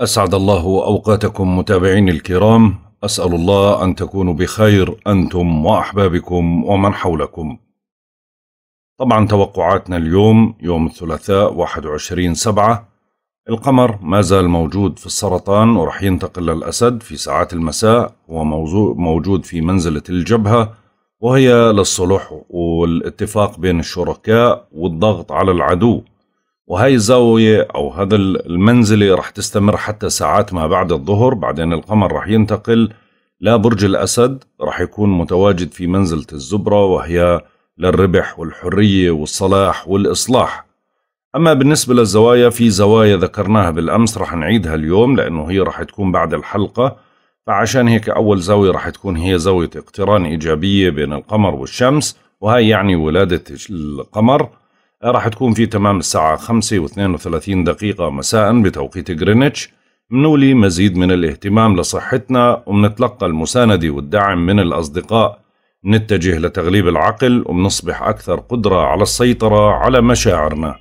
أسعد الله أوقاتكم متابعيني الكرام، أسأل الله أن تكونوا بخير أنتم وأحبابكم ومن حولكم. طبعا توقعاتنا اليوم يوم الثلاثاء 21 سبعة القمر ما زال موجود في السرطان ورح ينتقل للأسد في ساعات المساء هو موجود في منزلة الجبهة وهي للصلح والاتفاق بين الشركاء والضغط على العدو وهي الزاوية أو هذا المنزلة رح تستمر حتى ساعات ما بعد الظهر بعدين القمر رح ينتقل لبرج الأسد رح يكون متواجد في منزلة الزبرة وهي للربح والحرية والصلاح والإصلاح أما بالنسبة للزوايا في زوايا ذكرناها بالأمس رح نعيدها اليوم لأنه هي رح تكون بعد الحلقة فعشان هيك أول زاوية رح تكون هي زاوية اقتران إيجابية بين القمر والشمس وهي يعني ولادة القمر راح تكون في تمام الساعة 5 و32 دقيقة مساء بتوقيت غرينتش منولي مزيد من الاهتمام لصحتنا ومنتلقى المساندة والدعم من الأصدقاء نتجه لتغليب العقل ومنصبح أكثر قدرة على السيطرة على مشاعرنا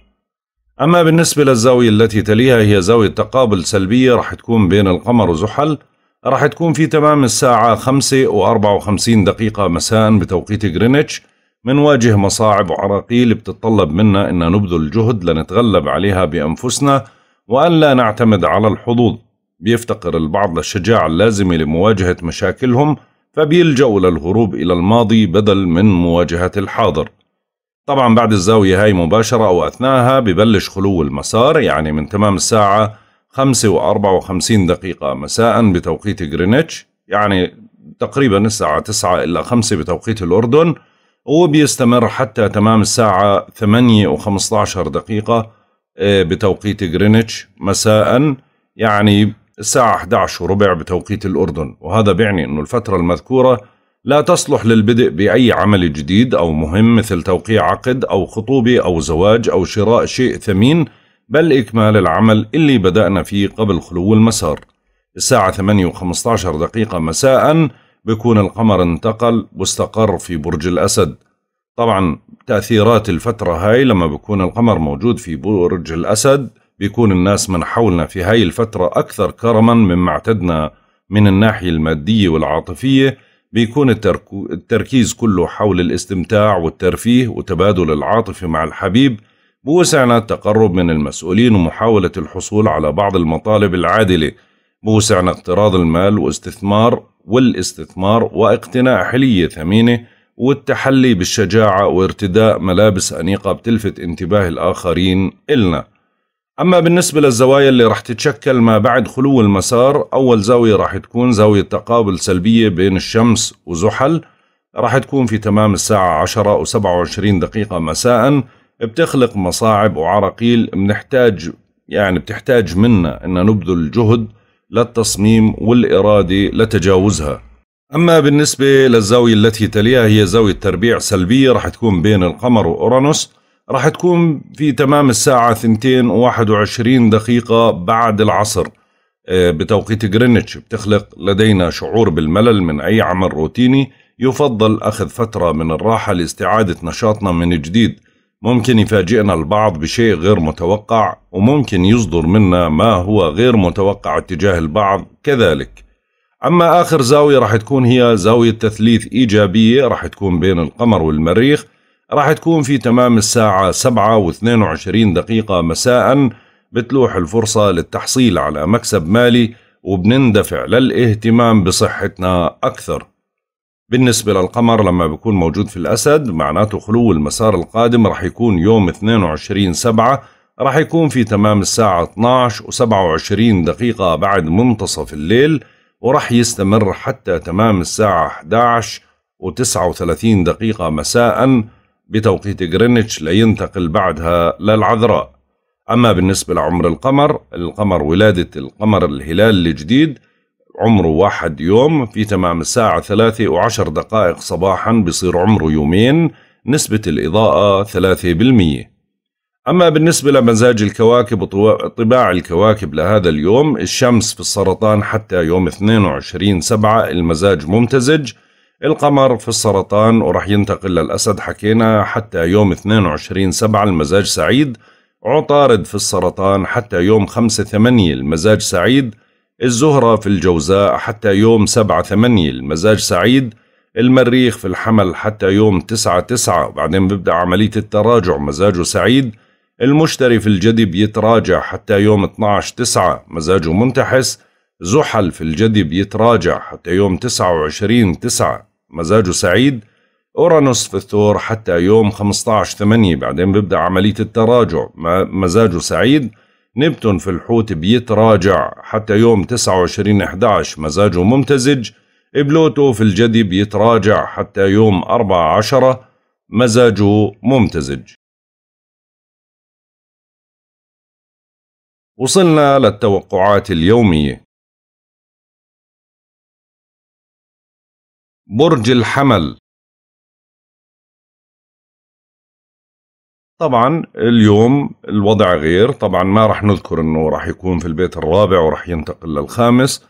أما بالنسبة للزاوية التي تليها هي زاوية تقابل سلبية راح تكون بين القمر وزحل راح تكون في تمام الساعة 5 و54 دقيقة مساء بتوقيت غرينتش منواجه مصاعب وعراقيل بتتطلب منا أن نبذل جهد لنتغلب عليها بأنفسنا وأن لا نعتمد على الحظوظ بيفتقر البعض للشجاعة اللازمة لمواجهة مشاكلهم فبيلجأوا للهروب إلى الماضي بدل من مواجهة الحاضر طبعا بعد الزاوية هاي مباشرة أو أثناءها ببلش خلو المسار يعني من تمام الساعة 5 و 54 دقيقة مساء بتوقيت غرينتش يعني تقريبا الساعة 9 إلا 5 بتوقيت الأردن وبيستمر حتى تمام الساعة 8 و 15 دقيقة آه، بتوقيت جرينتش مساء يعني الساعة 11 وربع بتوقيت الأردن وهذا بيعني أنه الفترة المذكورة لا تصلح للبدء بأي عمل جديد أو مهم مثل توقيع عقد أو خطوبة أو زواج أو شراء شيء ثمين بل إكمال العمل اللي بدأنا فيه قبل خلو المسار الساعة 8 و 15 دقيقة مساءً بيكون القمر انتقل واستقر في برج الأسد طبعا تأثيرات الفترة هاي لما بيكون القمر موجود في برج الأسد بيكون الناس من حولنا في هاي الفترة أكثر كرما مما اعتدنا من الناحية المادية والعاطفية بيكون التركيز كله حول الاستمتاع والترفيه وتبادل العاطفة مع الحبيب بوسعنا التقرب من المسؤولين ومحاولة الحصول على بعض المطالب العادلة موسع اقتراض المال واستثمار والاستثمار واقتناء حلية ثمينة والتحلي بالشجاعة وارتداء ملابس أنيقة بتلفت انتباه الآخرين إلنا أما بالنسبة للزوايا اللي رح تتشكل ما بعد خلو المسار أول زاوية رح تكون زاوية تقابل سلبية بين الشمس وزحل رح تكون في تمام الساعة 10 و 27 دقيقة مساء بتخلق مصاعب وعراقيل بنحتاج يعني بتحتاج منا أن نبذل جهد للتصميم والإرادة لتجاوزها أما بالنسبة للزاوية التي تليها هي زاوية تربيع سلبية رح تكون بين القمر وأورانوس رح تكون في تمام الساعة 2 و21 دقيقة بعد العصر آه، بتوقيت جرينتش بتخلق لدينا شعور بالملل من أي عمل روتيني يفضل أخذ فترة من الراحة لاستعادة نشاطنا من جديد ممكن يفاجئنا البعض بشيء غير متوقع وممكن يصدر منا ما هو غير متوقع اتجاه البعض كذلك أما آخر زاوية راح تكون هي زاوية تثليث إيجابية راح تكون بين القمر والمريخ راح تكون في تمام الساعة 7 و 22 دقيقة مساء بتلوح الفرصة للتحصيل على مكسب مالي وبنندفع للاهتمام بصحتنا أكثر بالنسبة للقمر لما بيكون موجود في الأسد معناته خلو المسار القادم رح يكون يوم 22 سبعة رح يكون في تمام الساعة 12 و27 دقيقة بعد منتصف الليل ورح يستمر حتى تمام الساعة 11 و39 دقيقة مساء بتوقيت غرينتش لينتقل بعدها للعذراء أما بالنسبة لعمر القمر القمر ولادة القمر الهلال الجديد عمره واحد يوم في تمام الساعة ثلاثة وعشر دقائق صباحا بصير عمره يومين نسبة الإضاءة ثلاثة بالمية أما بالنسبة لمزاج الكواكب وطباع الكواكب لهذا اليوم الشمس في السرطان حتى يوم 22 سبعة المزاج ممتزج القمر في السرطان ورح ينتقل للأسد حكينا حتى يوم 22 سبعة المزاج سعيد عطارد في السرطان حتى يوم 5 8 المزاج سعيد الزهرة في الجوزاء حتى يوم سبعة ثمانية المزاج سعيد المريخ في الحمل حتى يوم تسعة تسعة وبعدين بيبدأ عملية التراجع مزاجه سعيد المشتري في الجدي بيتراجع حتى يوم 12 تسعة مزاجه منتحس زحل في الجدي بيتراجع حتى يوم 29 تسعة مزاجه سعيد أورانوس في الثور حتى يوم 15 8 بعدين بيبدأ عملية التراجع مزاجه سعيد نبتون في الحوت بيتراجع حتى يوم 29/11 مزاجه ممتزج بلوتو في الجدي بيتراجع حتى يوم 4/10 مزاجه ممتزج وصلنا للتوقعات اليومية برج الحمل طبعا اليوم الوضع غير طبعا ما رح نذكر انه رح يكون في البيت الرابع ورح ينتقل للخامس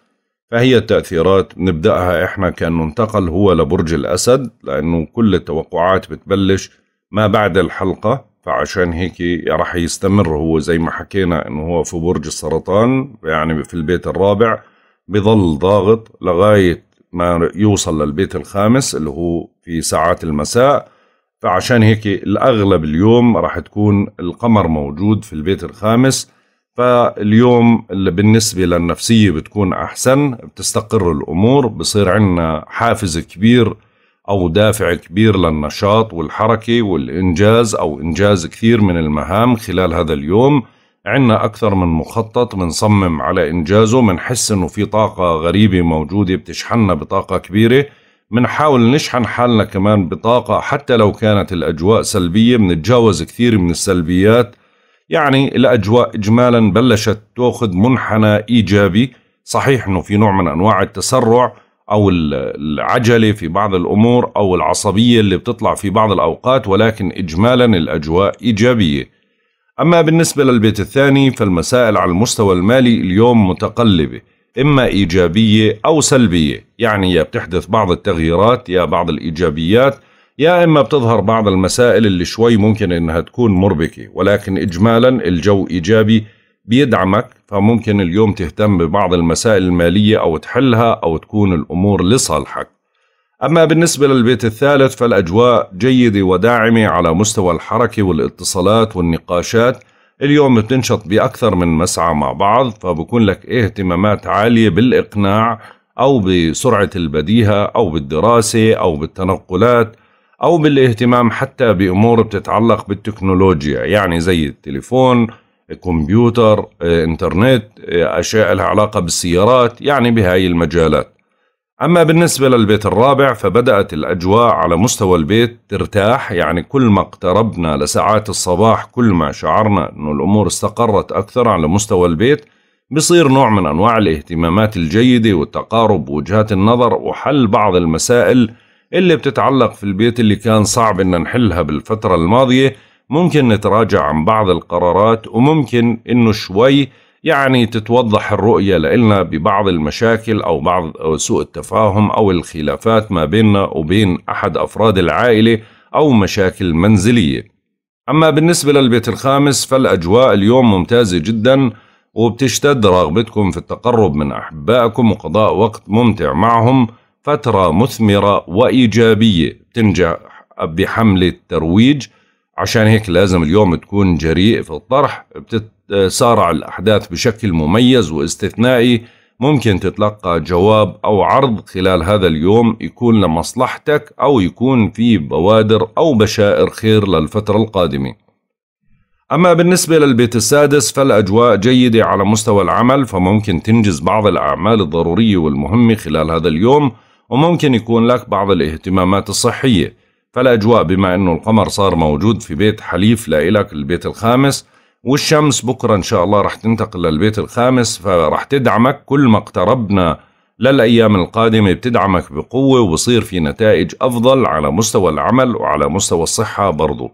فهي التأثيرات نبدأها احنا كأنه انتقل هو لبرج الأسد لأنه كل التوقعات بتبلش ما بعد الحلقة فعشان هيك راح يستمر هو زي ما حكينا انه هو في برج السرطان يعني في البيت الرابع بظل ضاغط لغاية ما يوصل للبيت الخامس اللي هو في ساعات المساء فعشان هيك الأغلب اليوم راح تكون القمر موجود في البيت الخامس فاليوم اللي بالنسبة للنفسية بتكون أحسن بتستقر الأمور بصير عندنا حافز كبير أو دافع كبير للنشاط والحركة والإنجاز أو إنجاز كثير من المهام خلال هذا اليوم عنا أكثر من مخطط بنصمم على إنجازه بنحس إنه في طاقة غريبة موجودة بتشحننا بطاقة كبيرة بنحاول نشحن حالنا كمان بطاقة حتى لو كانت الأجواء سلبية بنتجاوز كثير من السلبيات يعني الأجواء إجمالا بلشت تأخذ منحنى إيجابي صحيح أنه في نوع من أنواع التسرع أو العجلة في بعض الأمور أو العصبية اللي بتطلع في بعض الأوقات ولكن إجمالا الأجواء إيجابية أما بالنسبة للبيت الثاني فالمسائل على المستوى المالي اليوم متقلبة إما إيجابية أو سلبية يعني يا بتحدث بعض التغييرات يا بعض الإيجابيات يا إما بتظهر بعض المسائل اللي شوي ممكن إنها تكون مربكة ولكن إجمالا الجو إيجابي بيدعمك فممكن اليوم تهتم ببعض المسائل المالية أو تحلها أو تكون الأمور لصالحك أما بالنسبة للبيت الثالث فالأجواء جيدة وداعمة على مستوى الحركة والاتصالات والنقاشات اليوم بتنشط بأكثر من مسعى مع بعض فبكون لك اهتمامات عالية بالإقناع أو بسرعة البديهة أو بالدراسة أو بالتنقلات أو بالاهتمام حتى بأمور بتتعلق بالتكنولوجيا يعني زي التليفون كمبيوتر آه، انترنت آه، أشياء لها علاقة بالسيارات يعني بهاي المجالات أما بالنسبة للبيت الرابع فبدأت الأجواء على مستوى البيت ترتاح يعني كل ما اقتربنا لساعات الصباح كل ما شعرنا أنه الأمور استقرت أكثر على مستوى البيت بصير نوع من أنواع الاهتمامات الجيدة وتقارب وجهات النظر وحل بعض المسائل اللي بتتعلق في البيت اللي كان صعب أن نحلها بالفترة الماضية ممكن نتراجع عن بعض القرارات وممكن أنه شوي يعني تتوضح الرؤية لإلنا ببعض المشاكل أو بعض أو سوء التفاهم أو الخلافات ما بيننا وبين أحد أفراد العائلة أو مشاكل منزلية أما بالنسبة للبيت الخامس فالأجواء اليوم ممتازة جدا وبتشتد رغبتكم في التقرب من أحبائكم وقضاء وقت ممتع معهم فترة مثمرة وإيجابية تنجح بحملة ترويج عشان هيك لازم اليوم تكون جريء في الطرح بتتسارع الأحداث بشكل مميز واستثنائي ممكن تتلقى جواب أو عرض خلال هذا اليوم يكون لمصلحتك أو يكون في بوادر أو بشائر خير للفترة القادمة أما بالنسبة للبيت السادس فالأجواء جيدة على مستوى العمل فممكن تنجز بعض الأعمال الضرورية والمهمة خلال هذا اليوم وممكن يكون لك بعض الاهتمامات الصحية فالأجواء بما أنه القمر صار موجود في بيت حليف لإلك البيت الخامس والشمس بكرة إن شاء الله رح تنتقل للبيت الخامس فرح تدعمك كل ما اقتربنا للأيام القادمة بتدعمك بقوة وبصير في نتائج أفضل على مستوى العمل وعلى مستوى الصحة برضو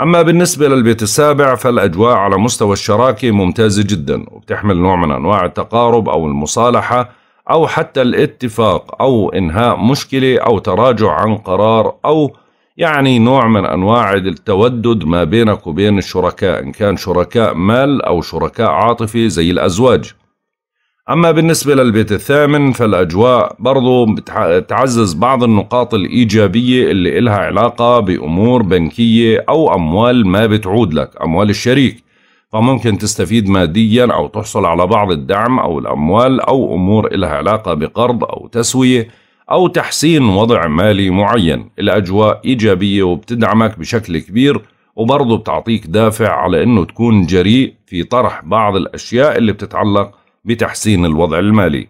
أما بالنسبة للبيت السابع فالأجواء على مستوى الشراكة ممتازة جدا وبتحمل نوع من أنواع التقارب أو المصالحة أو حتى الاتفاق أو إنهاء مشكلة أو تراجع عن قرار أو يعني نوع من أنواع التودد ما بينك وبين الشركاء إن كان شركاء مال أو شركاء عاطفي زي الأزواج أما بالنسبة للبيت الثامن فالأجواء برضو بتعزز بعض النقاط الإيجابية اللي إلها علاقة بأمور بنكية أو أموال ما بتعود لك أموال الشريك فممكن تستفيد ماديا أو تحصل على بعض الدعم أو الأموال أو أمور إلها علاقة بقرض أو تسوية أو تحسين وضع مالي معين الأجواء إيجابية وبتدعمك بشكل كبير وبرضه بتعطيك دافع على أنه تكون جريء في طرح بعض الأشياء اللي بتتعلق بتحسين الوضع المالي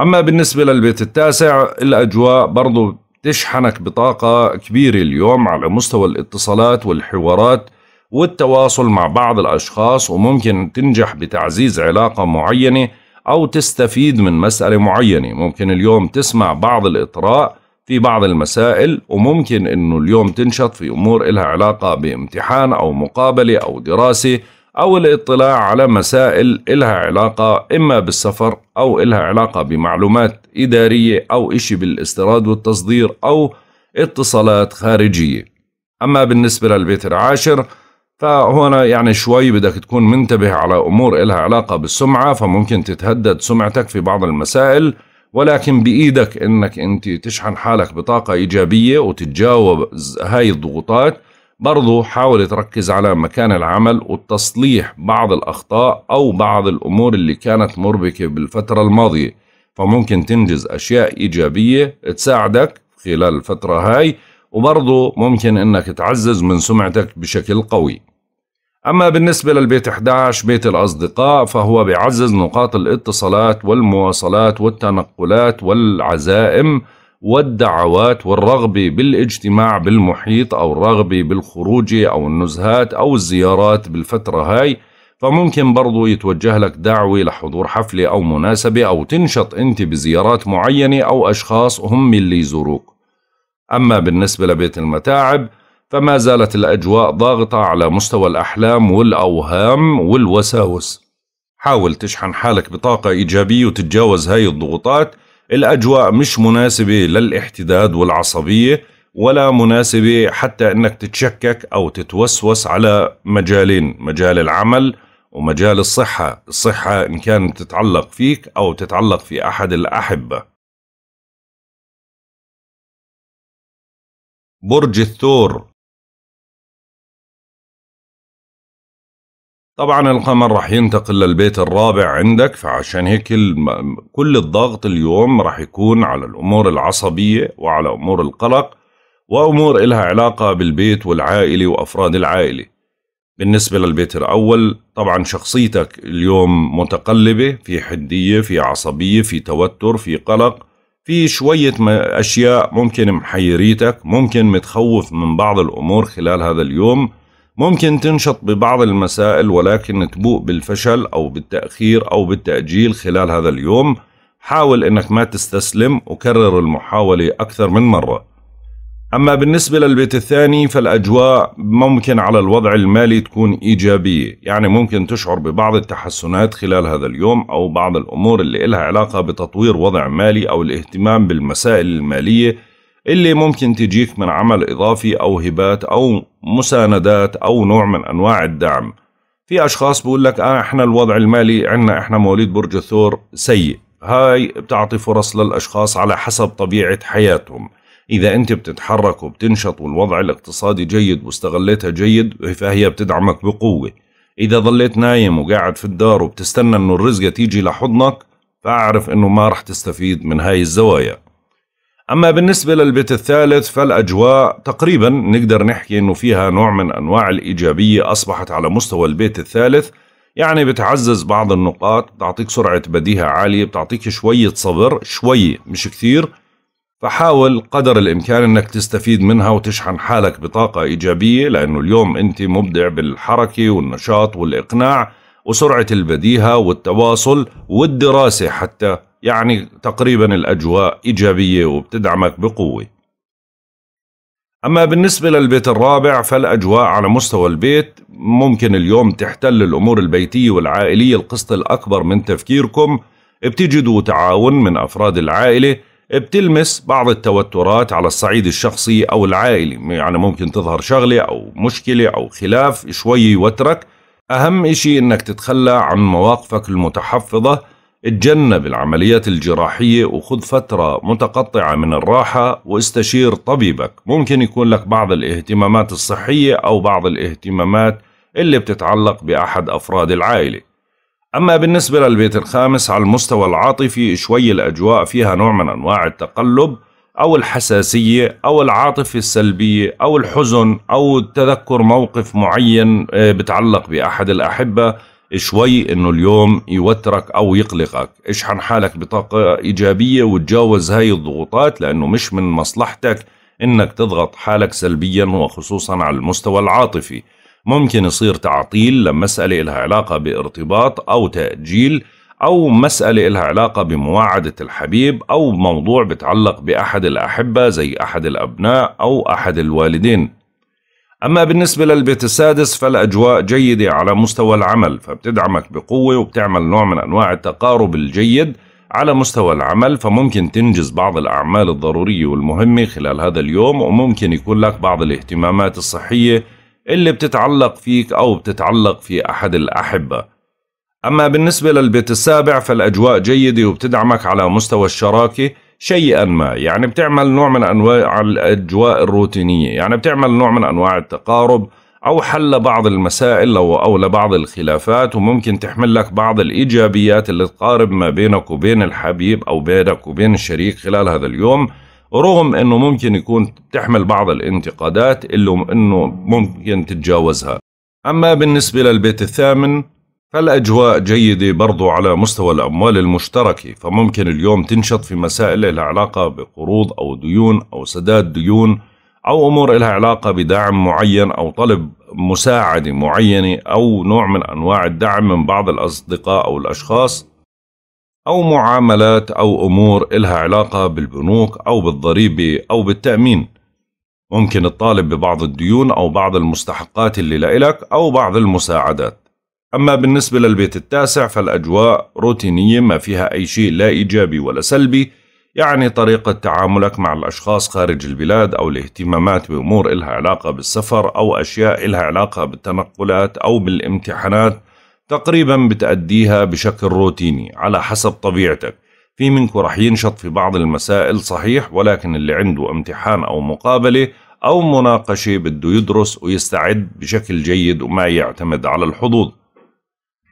أما بالنسبة للبيت التاسع الأجواء برضه تشحنك بطاقة كبيرة اليوم على مستوى الاتصالات والحوارات والتواصل مع بعض الأشخاص وممكن تنجح بتعزيز علاقة معينة أو تستفيد من مسألة معينة ممكن اليوم تسمع بعض الإطراء في بعض المسائل وممكن أنه اليوم تنشط في أمور إلها علاقة بامتحان أو مقابلة أو دراسة أو الاطلاع على مسائل إلها علاقة إما بالسفر أو إلها علاقة بمعلومات إدارية أو إشي بالاستيراد والتصدير أو اتصالات خارجية أما بالنسبة للبيت العاشر فهنا يعني شوي بدك تكون منتبه على أمور إلها علاقة بالسمعة فممكن تتهدد سمعتك في بعض المسائل ولكن بإيدك أنك أنت تشحن حالك بطاقة إيجابية وتتجاوب هاي الضغوطات برضو حاول تركز على مكان العمل وتصليح بعض الأخطاء أو بعض الأمور اللي كانت مربكة بالفترة الماضية فممكن تنجز أشياء إيجابية تساعدك خلال الفترة هاي وبرضو ممكن أنك تعزز من سمعتك بشكل قوي أما بالنسبة للبيت 11 بيت الأصدقاء فهو بيعزز نقاط الاتصالات والمواصلات والتنقلات والعزائم والدعوات والرغبة بالاجتماع بالمحيط أو الرغبة بالخروج أو النزهات أو الزيارات بالفترة هاي فممكن برضو يتوجه لك دعوة لحضور حفلة أو مناسبة أو تنشط أنت بزيارات معينة أو أشخاص هم اللي يزوروك أما بالنسبة لبيت المتاعب فما زالت الأجواء ضاغطة على مستوى الأحلام والأوهام والوساوس حاول تشحن حالك بطاقة إيجابية وتتجاوز هاي الضغوطات الأجواء مش مناسبة للاحتداد والعصبية ولا مناسبة حتى أنك تتشكك أو تتوسوس على مجالين مجال العمل ومجال الصحة الصحة إن كانت تتعلق فيك أو تتعلق في أحد الأحبة برج الثور طبعا القمر راح ينتقل للبيت الرابع عندك فعشان هيك كل الضغط اليوم راح يكون على الأمور العصبية وعلى أمور القلق وأمور إلها علاقة بالبيت والعائلة وأفراد العائلة بالنسبة للبيت الأول طبعا شخصيتك اليوم متقلبة في حدية في عصبية في توتر في قلق في شوية أشياء ممكن محيريتك ممكن متخوف من بعض الأمور خلال هذا اليوم ممكن تنشط ببعض المسائل ولكن تبوء بالفشل أو بالتأخير أو بالتأجيل خلال هذا اليوم حاول أنك ما تستسلم وكرر المحاولة أكثر من مرة أما بالنسبة للبيت الثاني فالأجواء ممكن على الوضع المالي تكون إيجابية يعني ممكن تشعر ببعض التحسنات خلال هذا اليوم أو بعض الأمور اللي إلها علاقة بتطوير وضع مالي أو الاهتمام بالمسائل المالية اللي ممكن تجيك من عمل إضافي أو هبات أو مساندات أو نوع من أنواع الدعم في أشخاص بيقول لك آه إحنا الوضع المالي عنا إحنا مواليد برج الثور سيء هاي بتعطي فرص للأشخاص على حسب طبيعة حياتهم إذا أنت بتتحرك وبتنشط والوضع الاقتصادي جيد واستغليتها جيد فهي بتدعمك بقوة إذا ظليت نايم وقاعد في الدار وبتستنى أنه الرزقة تيجي لحضنك فأعرف أنه ما رح تستفيد من هاي الزوايا أما بالنسبة للبيت الثالث فالأجواء تقريبا نقدر نحكي أنه فيها نوع من أنواع الإيجابية أصبحت على مستوى البيت الثالث يعني بتعزز بعض النقاط بتعطيك سرعة بديهة عالية بتعطيك شوية صبر شوي مش كثير فحاول قدر الإمكان أنك تستفيد منها وتشحن حالك بطاقة إيجابية لأنه اليوم أنت مبدع بالحركة والنشاط والإقناع وسرعة البديهة والتواصل والدراسة حتى يعني تقريبا الأجواء إيجابية وبتدعمك بقوة أما بالنسبة للبيت الرابع فالأجواء على مستوى البيت ممكن اليوم تحتل الأمور البيتية والعائلية القسط الأكبر من تفكيركم بتجدوا تعاون من أفراد العائلة بتلمس بعض التوترات على الصعيد الشخصي أو العائلي يعني ممكن تظهر شغلة أو مشكلة أو خلاف شوي يوترك أهم إشي إنك تتخلى عن مواقفك المتحفظة اتجنب العمليات الجراحية وخذ فترة متقطعة من الراحة واستشير طبيبك ممكن يكون لك بعض الاهتمامات الصحية أو بعض الاهتمامات اللي بتتعلق بأحد أفراد العائلة أما بالنسبة للبيت الخامس على المستوى العاطفي شوي الأجواء فيها نوع من أنواع التقلب أو الحساسية أو العاطفة السلبية أو الحزن أو تذكر موقف معين آه، بتعلق بأحد الأحبة شوي انه اليوم يوترك او يقلقك اشحن حالك بطاقة ايجابية وتجاوز هاي الضغوطات لانه مش من مصلحتك انك تضغط حالك سلبيا وخصوصا على المستوى العاطفي ممكن يصير تعطيل لمسألة لها علاقة بارتباط او تأجيل او مسألة لها علاقة بمواعدة الحبيب او موضوع بتعلق باحد الاحبة زي احد الابناء او احد الوالدين أما بالنسبة للبيت السادس فالأجواء جيدة على مستوى العمل فبتدعمك بقوة وبتعمل نوع من أنواع التقارب الجيد على مستوى العمل فممكن تنجز بعض الأعمال الضرورية والمهمة خلال هذا اليوم وممكن يكون لك بعض الاهتمامات الصحية اللي بتتعلق فيك أو بتتعلق في أحد الأحبة أما بالنسبة للبيت السابع فالأجواء جيدة وبتدعمك على مستوى الشراكة شيئا ما يعني بتعمل نوع من أنواع الأجواء الروتينية يعني بتعمل نوع من أنواع التقارب أو حل بعض المسائل أو لبعض الخلافات وممكن تحمل لك بعض الإيجابيات اللي تقارب ما بينك وبين الحبيب أو بينك وبين الشريك خلال هذا اليوم رغم أنه ممكن يكون تحمل بعض الانتقادات اللي أنه ممكن تتجاوزها أما بالنسبة للبيت الثامن فالأجواء جيدة برضو على مستوى الأموال المشتركة فممكن اليوم تنشط في مسائل لها علاقة بقروض أو ديون أو سداد ديون أو أمور لها علاقة بدعم معين أو طلب مساعدة معينة أو نوع من أنواع الدعم من بعض الأصدقاء أو الأشخاص أو معاملات أو أمور لها علاقة بالبنوك أو بالضريبة أو بالتأمين ممكن الطالب ببعض الديون أو بعض المستحقات اللي لإلك أو بعض المساعدات أما بالنسبة للبيت التاسع فالأجواء روتينية ما فيها أي شيء لا إيجابي ولا سلبي يعني طريقة تعاملك مع الأشخاص خارج البلاد أو الاهتمامات بأمور إلها علاقة بالسفر أو أشياء إلها علاقة بالتنقلات أو بالامتحانات تقريبا بتأديها بشكل روتيني على حسب طبيعتك في منك رح ينشط في بعض المسائل صحيح ولكن اللي عنده امتحان أو مقابلة أو مناقشة بده يدرس ويستعد بشكل جيد وما يعتمد على الحظوظ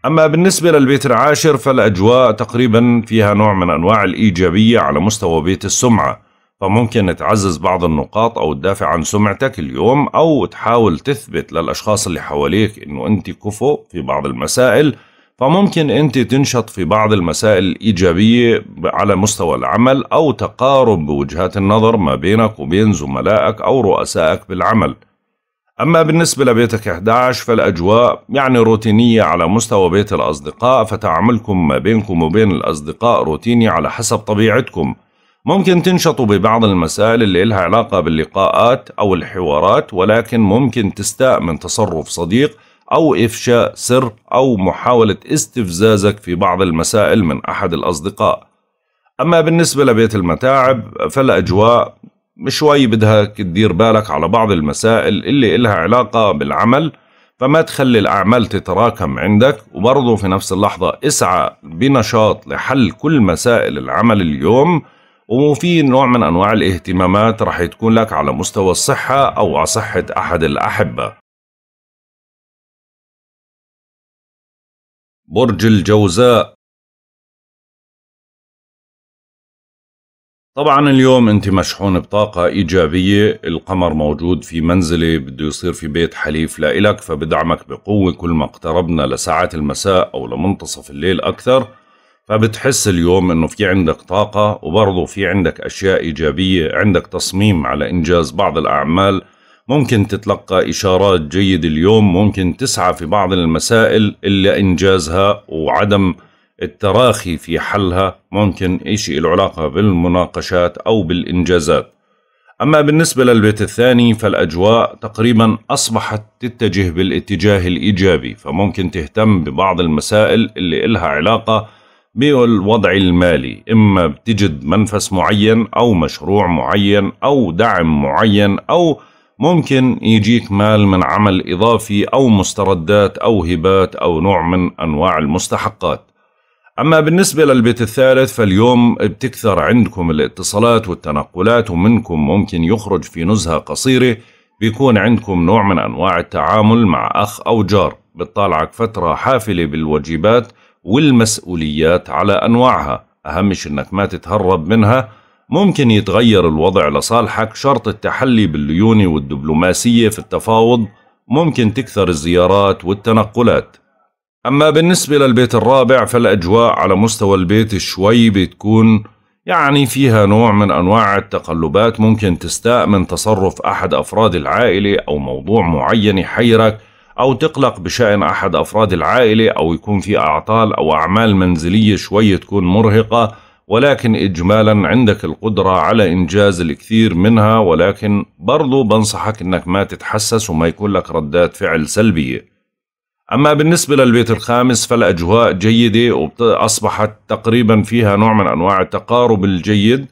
أما بالنسبة للبيت العاشر فالأجواء تقريبا فيها نوع من أنواع الإيجابية على مستوى بيت السمعة فممكن تعزز بعض النقاط أو تدافع عن سمعتك اليوم أو تحاول تثبت للأشخاص اللي حواليك أنه أنت كفو في بعض المسائل فممكن أنت تنشط في بعض المسائل الإيجابية على مستوى العمل أو تقارب بوجهات النظر ما بينك وبين زملائك أو رؤسائك بالعمل أما بالنسبة لبيتك 11 فالأجواء يعني روتينية على مستوى بيت الأصدقاء فتعاملكم ما بينكم وبين الأصدقاء روتيني على حسب طبيعتكم ممكن تنشطوا ببعض المسائل اللي لها علاقة باللقاءات أو الحوارات ولكن ممكن تستاء من تصرف صديق أو إفشاء سر أو محاولة استفزازك في بعض المسائل من أحد الأصدقاء أما بالنسبة لبيت المتاعب فالأجواء شوي بدك تدير بالك على بعض المسائل اللي إلها علاقة بالعمل فما تخلي الأعمال تتراكم عندك وبرضه في نفس اللحظة اسعى بنشاط لحل كل مسائل العمل اليوم وفي نوع من أنواع الاهتمامات رح تكون لك على مستوى الصحة أو على صحة أحد الأحبة برج الجوزاء طبعا اليوم انت مشحون بطاقة ايجابية القمر موجود في منزلة بده يصير في بيت حليف لإلك فبدعمك بقوة كل ما اقتربنا لساعات المساء او لمنتصف الليل اكثر فبتحس اليوم انه في عندك طاقة وبرضه في عندك اشياء ايجابية عندك تصميم على انجاز بعض الاعمال ممكن تتلقى اشارات جيدة اليوم ممكن تسعى في بعض المسائل الا انجازها وعدم التراخي في حلها ممكن إشي له علاقة بالمناقشات أو بالإنجازات أما بالنسبة للبيت الثاني فالأجواء تقريبا أصبحت تتجه بالاتجاه الإيجابي فممكن تهتم ببعض المسائل اللي إلها علاقة بالوضع المالي إما بتجد منفس معين أو مشروع معين أو دعم معين أو ممكن يجيك مال من عمل إضافي أو مستردات أو هبات أو نوع من أنواع المستحقات أما بالنسبة للبيت الثالث فاليوم بتكثر عندكم الاتصالات والتنقلات ومنكم ممكن يخرج في نزهة قصيرة بيكون عندكم نوع من أنواع التعامل مع أخ أو جار بتطالعك فترة حافلة بالواجبات والمسؤوليات على أنواعها أهم أنك ما تتهرب منها ممكن يتغير الوضع لصالحك شرط التحلي بالليونة والدبلوماسية في التفاوض ممكن تكثر الزيارات والتنقلات أما بالنسبة للبيت الرابع فالأجواء على مستوى البيت شوي بتكون يعني فيها نوع من أنواع التقلبات ممكن تستاء من تصرف أحد أفراد العائلة أو موضوع معين يحيرك أو تقلق بشأن أحد أفراد العائلة أو يكون في أعطال أو أعمال منزلية شوي تكون مرهقة ولكن إجمالا عندك القدرة على إنجاز الكثير منها ولكن برضو بنصحك أنك ما تتحسس وما يكون لك ردات فعل سلبية أما بالنسبة للبيت الخامس فالأجواء جيدة وأصبحت تقريبا فيها نوع من أنواع التقارب الجيد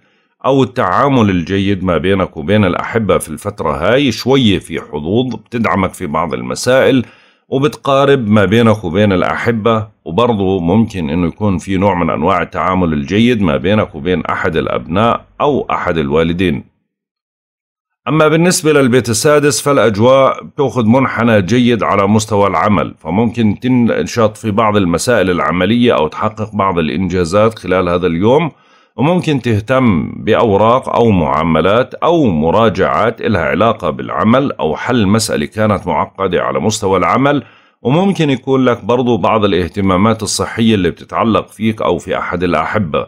أو التعامل الجيد ما بينك وبين الأحبة في الفترة هاي شوية في حظوظ بتدعمك في بعض المسائل وبتقارب ما بينك وبين الأحبة وبرضه ممكن أنه يكون في نوع من أنواع التعامل الجيد ما بينك وبين أحد الأبناء أو أحد الوالدين أما بالنسبة للبيت السادس فالأجواء بتأخذ منحنى جيد على مستوى العمل فممكن تنشط في بعض المسائل العملية أو تحقق بعض الإنجازات خلال هذا اليوم وممكن تهتم بأوراق أو معاملات أو مراجعات إلها علاقة بالعمل أو حل مسألة كانت معقدة على مستوى العمل وممكن يكون لك برضو بعض الاهتمامات الصحية اللي بتتعلق فيك أو في أحد الأحبة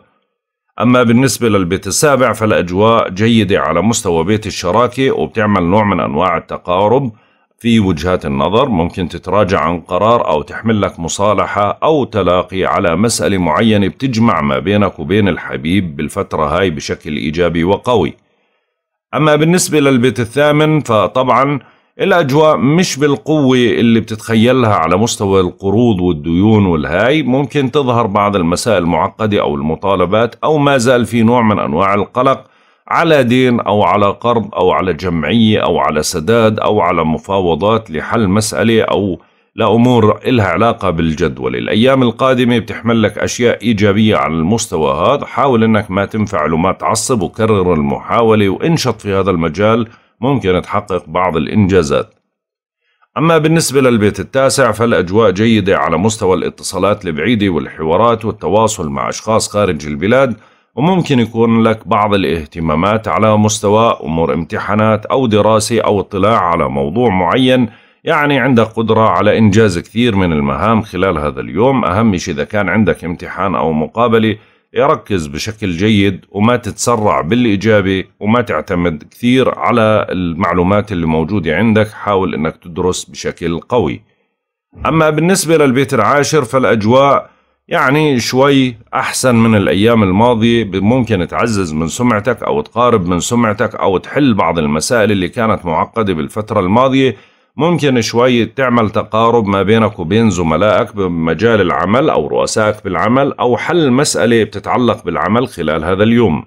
أما بالنسبة للبيت السابع فالأجواء جيدة على مستوى بيت الشراكة وبتعمل نوع من أنواع التقارب في وجهات النظر ممكن تتراجع عن قرار أو تحمل لك مصالحة أو تلاقي على مسألة معينة بتجمع ما بينك وبين الحبيب بالفترة هاي بشكل إيجابي وقوي أما بالنسبة للبيت الثامن فطبعاً الاجواء مش بالقوه اللي بتتخيلها على مستوى القروض والديون والهاي ممكن تظهر بعض المسائل المعقده او المطالبات او ما زال في نوع من انواع القلق على دين او على قرض او على جمعيه او على سداد او على مفاوضات لحل مساله او لأمور إلها علاقة بالجدول الأيام القادمة بتحمل لك أشياء إيجابية على المستوى هذا حاول أنك ما تنفعل وما تعصب وكرر المحاولة وانشط في هذا المجال ممكن تحقق بعض الإنجازات أما بالنسبة للبيت التاسع فالأجواء جيدة على مستوى الاتصالات البعيدة والحوارات والتواصل مع أشخاص خارج البلاد وممكن يكون لك بعض الاهتمامات على مستوى أمور امتحانات أو دراسة أو اطلاع على موضوع معين يعني عندك قدرة على إنجاز كثير من المهام خلال هذا اليوم أهم شيء إذا كان عندك امتحان أو مقابلة ركز بشكل جيد وما تتسرع بالإجابة وما تعتمد كثير على المعلومات اللي موجودة عندك حاول أنك تدرس بشكل قوي أما بالنسبة للبيت العاشر فالأجواء يعني شوي أحسن من الأيام الماضية ممكن تعزز من سمعتك أو تقارب من سمعتك أو تحل بعض المسائل اللي كانت معقدة بالفترة الماضية ممكن شوية تعمل تقارب ما بينك وبين زملائك بمجال العمل أو رؤسائك بالعمل أو حل مسألة بتتعلق بالعمل خلال هذا اليوم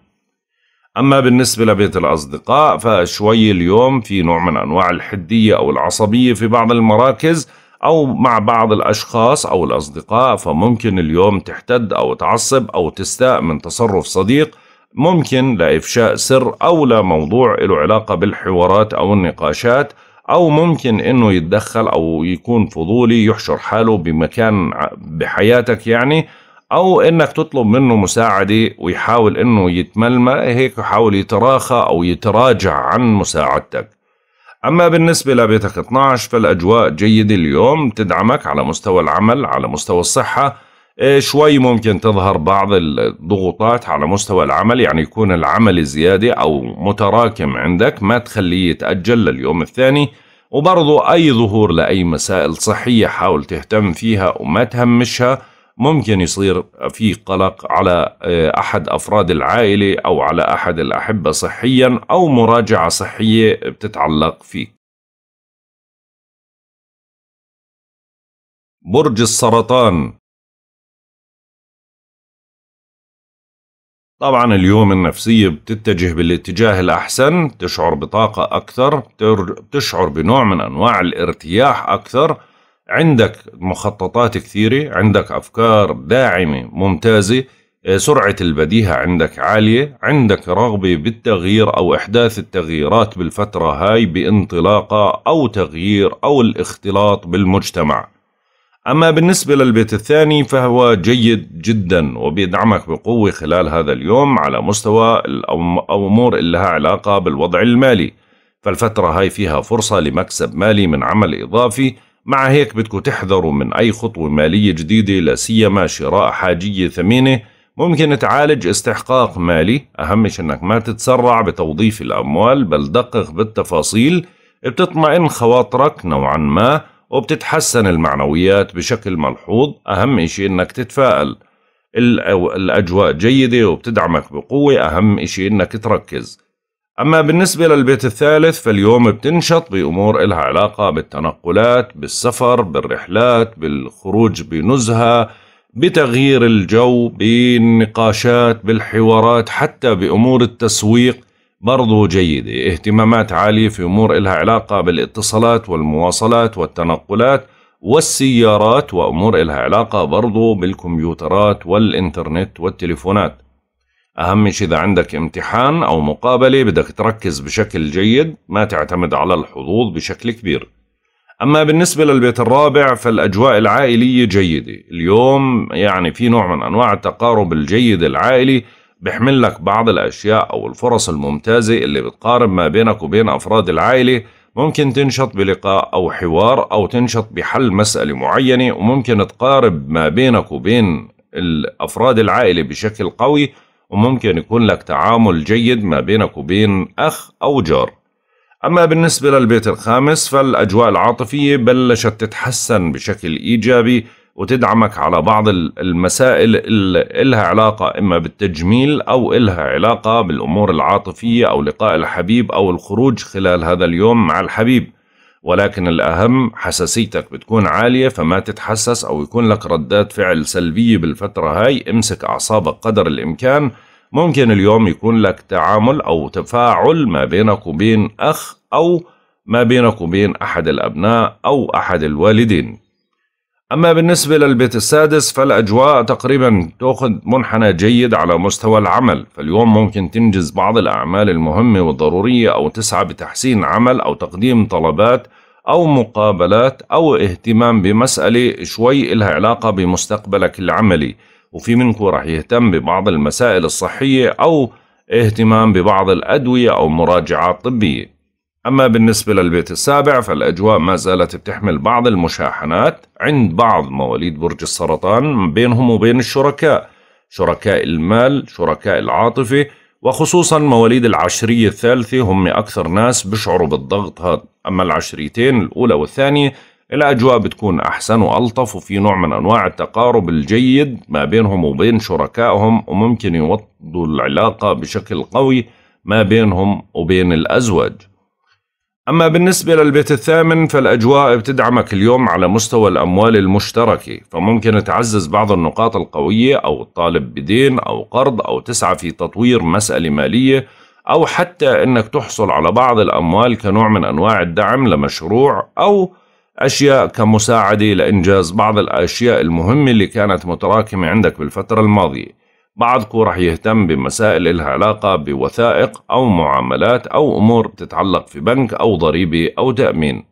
أما بالنسبة لبيت الأصدقاء فشوي اليوم في نوع من أنواع الحدية أو العصبية في بعض المراكز أو مع بعض الأشخاص أو الأصدقاء فممكن اليوم تحتد أو تعصب أو تستاء من تصرف صديق ممكن لإفشاء سر أو لموضوع له علاقة بالحوارات أو النقاشات أو ممكن إنه يتدخل أو يكون فضولي يحشر حاله بمكان بحياتك يعني أو إنك تطلب منه مساعدة ويحاول إنه يتملمى هيك يحاول يتراخى أو يتراجع عن مساعدتك أما بالنسبة لبيتك 12 فالأجواء جيدة اليوم تدعمك على مستوى العمل على مستوى الصحة إيه، شوي ممكن تظهر بعض الضغوطات على مستوى العمل يعني يكون العمل زيادة أو متراكم عندك ما تخليه يتأجل لليوم الثاني وبرضو أي ظهور لأي مسائل صحية حاول تهتم فيها وما تهمشها ممكن يصير في قلق على إيه، أحد أفراد العائلة أو على أحد الأحبة صحيا أو مراجعة صحية بتتعلق فيك برج السرطان طبعا اليوم النفسية بتتجه بالاتجاه الأحسن تشعر بطاقة أكثر تشعر بنوع من أنواع الارتياح أكثر عندك مخططات كثيرة عندك أفكار داعمة ممتازة آه، سرعة البديهة عندك عالية عندك رغبة بالتغيير أو إحداث التغييرات بالفترة هاي بانطلاقة أو تغيير أو الاختلاط بالمجتمع أما بالنسبة للبيت الثاني فهو جيد جدا وبيدعمك بقوة خلال هذا اليوم على مستوى الأمور اللي لها علاقة بالوضع المالي فالفترة هاي فيها فرصة لمكسب مالي من عمل إضافي مع هيك بدكم تحذروا من أي خطوة مالية جديدة لا سيما شراء حاجية ثمينة ممكن تعالج استحقاق مالي أهم أنك ما تتسرع بتوظيف الأموال بل دقق بالتفاصيل بتطمئن خواطرك نوعا ما وبتتحسن المعنويات بشكل ملحوظ أهم شيء أنك تتفائل الأجواء جيدة وبتدعمك بقوة أهم شيء أنك تركز أما بالنسبة للبيت الثالث فاليوم بتنشط بأمور إلها علاقة بالتنقلات بالسفر بالرحلات بالخروج بنزهة بتغيير الجو بالنقاشات بالحوارات حتى بأمور التسويق برضو جيدة اهتمامات عالية في أمور إلها علاقة بالاتصالات والمواصلات والتنقلات والسيارات وأمور إلها علاقة برضو بالكمبيوترات والإنترنت والتليفونات أهم شيء إذا عندك امتحان أو مقابلة بدك تركز بشكل جيد ما تعتمد على الحظوظ بشكل كبير أما بالنسبة للبيت الرابع فالأجواء العائلية جيدة اليوم يعني في نوع من أنواع التقارب الجيد العائلي بيحمل لك بعض الأشياء أو الفرص الممتازة اللي بتقارب ما بينك وبين أفراد العائلة ممكن تنشط بلقاء أو حوار أو تنشط بحل مسألة معينة وممكن تقارب ما بينك وبين الأفراد العائلة بشكل قوي وممكن يكون لك تعامل جيد ما بينك وبين أخ أو جار أما بالنسبة للبيت الخامس فالأجواء العاطفية بلشت تتحسن بشكل إيجابي وتدعمك على بعض المسائل اللي لها علاقة إما بالتجميل أو إلها علاقة بالأمور العاطفية أو لقاء الحبيب أو الخروج خلال هذا اليوم مع الحبيب ولكن الأهم حساسيتك بتكون عالية فما تتحسس أو يكون لك ردات فعل سلبية بالفترة هاي امسك أعصابك قدر الإمكان ممكن اليوم يكون لك تعامل أو تفاعل ما بينك وبين أخ أو ما بينك وبين أحد الأبناء أو أحد الوالدين أما بالنسبة للبيت السادس فالأجواء تقريبا تأخذ منحنى جيد على مستوى العمل فاليوم ممكن تنجز بعض الأعمال المهمة والضرورية أو تسعى بتحسين عمل أو تقديم طلبات أو مقابلات أو اهتمام بمسألة شوي إلها علاقة بمستقبلك العملي وفي منكو رح يهتم ببعض المسائل الصحية أو اهتمام ببعض الأدوية أو مراجعات طبية أما بالنسبة للبيت السابع فالأجواء ما زالت بتحمل بعض المشاحنات عند بعض مواليد برج السرطان بينهم وبين الشركاء شركاء المال شركاء العاطفة وخصوصا مواليد العشرية الثالثة هم أكثر ناس بيشعروا بالضغط هذا أما العشريتين الأولى والثانية الأجواء بتكون أحسن وألطف وفي نوع من أنواع التقارب الجيد ما بينهم وبين شركائهم وممكن يوضوا العلاقة بشكل قوي ما بينهم وبين الأزواج أما بالنسبة للبيت الثامن فالأجواء بتدعمك اليوم على مستوى الأموال المشتركة فممكن تعزز بعض النقاط القوية أو الطالب بدين أو قرض أو تسعى في تطوير مسألة مالية أو حتى أنك تحصل على بعض الأموال كنوع من أنواع الدعم لمشروع أو أشياء كمساعدة لإنجاز بعض الأشياء المهمة اللي كانت متراكمة عندك بالفترة الماضية بعضكم رح يهتم بمسائل إلها علاقة بوثائق أو معاملات أو أمور بتتعلق في بنك أو ضريبة أو تأمين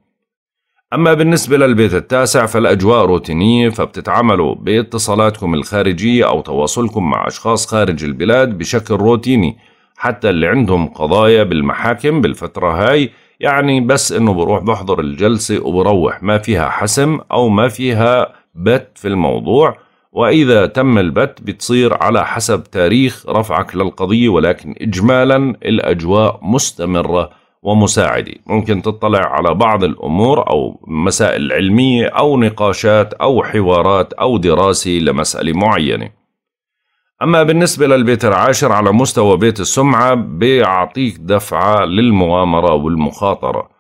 أما بالنسبة للبيت التاسع فالأجواء روتينية فبتتعاملوا باتصالاتكم الخارجية أو تواصلكم مع أشخاص خارج البلاد بشكل روتيني حتى اللي عندهم قضايا بالمحاكم بالفترة هاي يعني بس إنه بروح بحضر الجلسة وبروح ما فيها حسم أو ما فيها بت في الموضوع وإذا تم البت بتصير على حسب تاريخ رفعك للقضية ولكن إجمالا الأجواء مستمرة ومساعدة ممكن تطلع على بعض الأمور أو مسائل علمية أو نقاشات أو حوارات أو دراسة لمسألة معينة أما بالنسبة للبيت العاشر على مستوى بيت السمعة بيعطيك دفعة للمغامرة والمخاطرة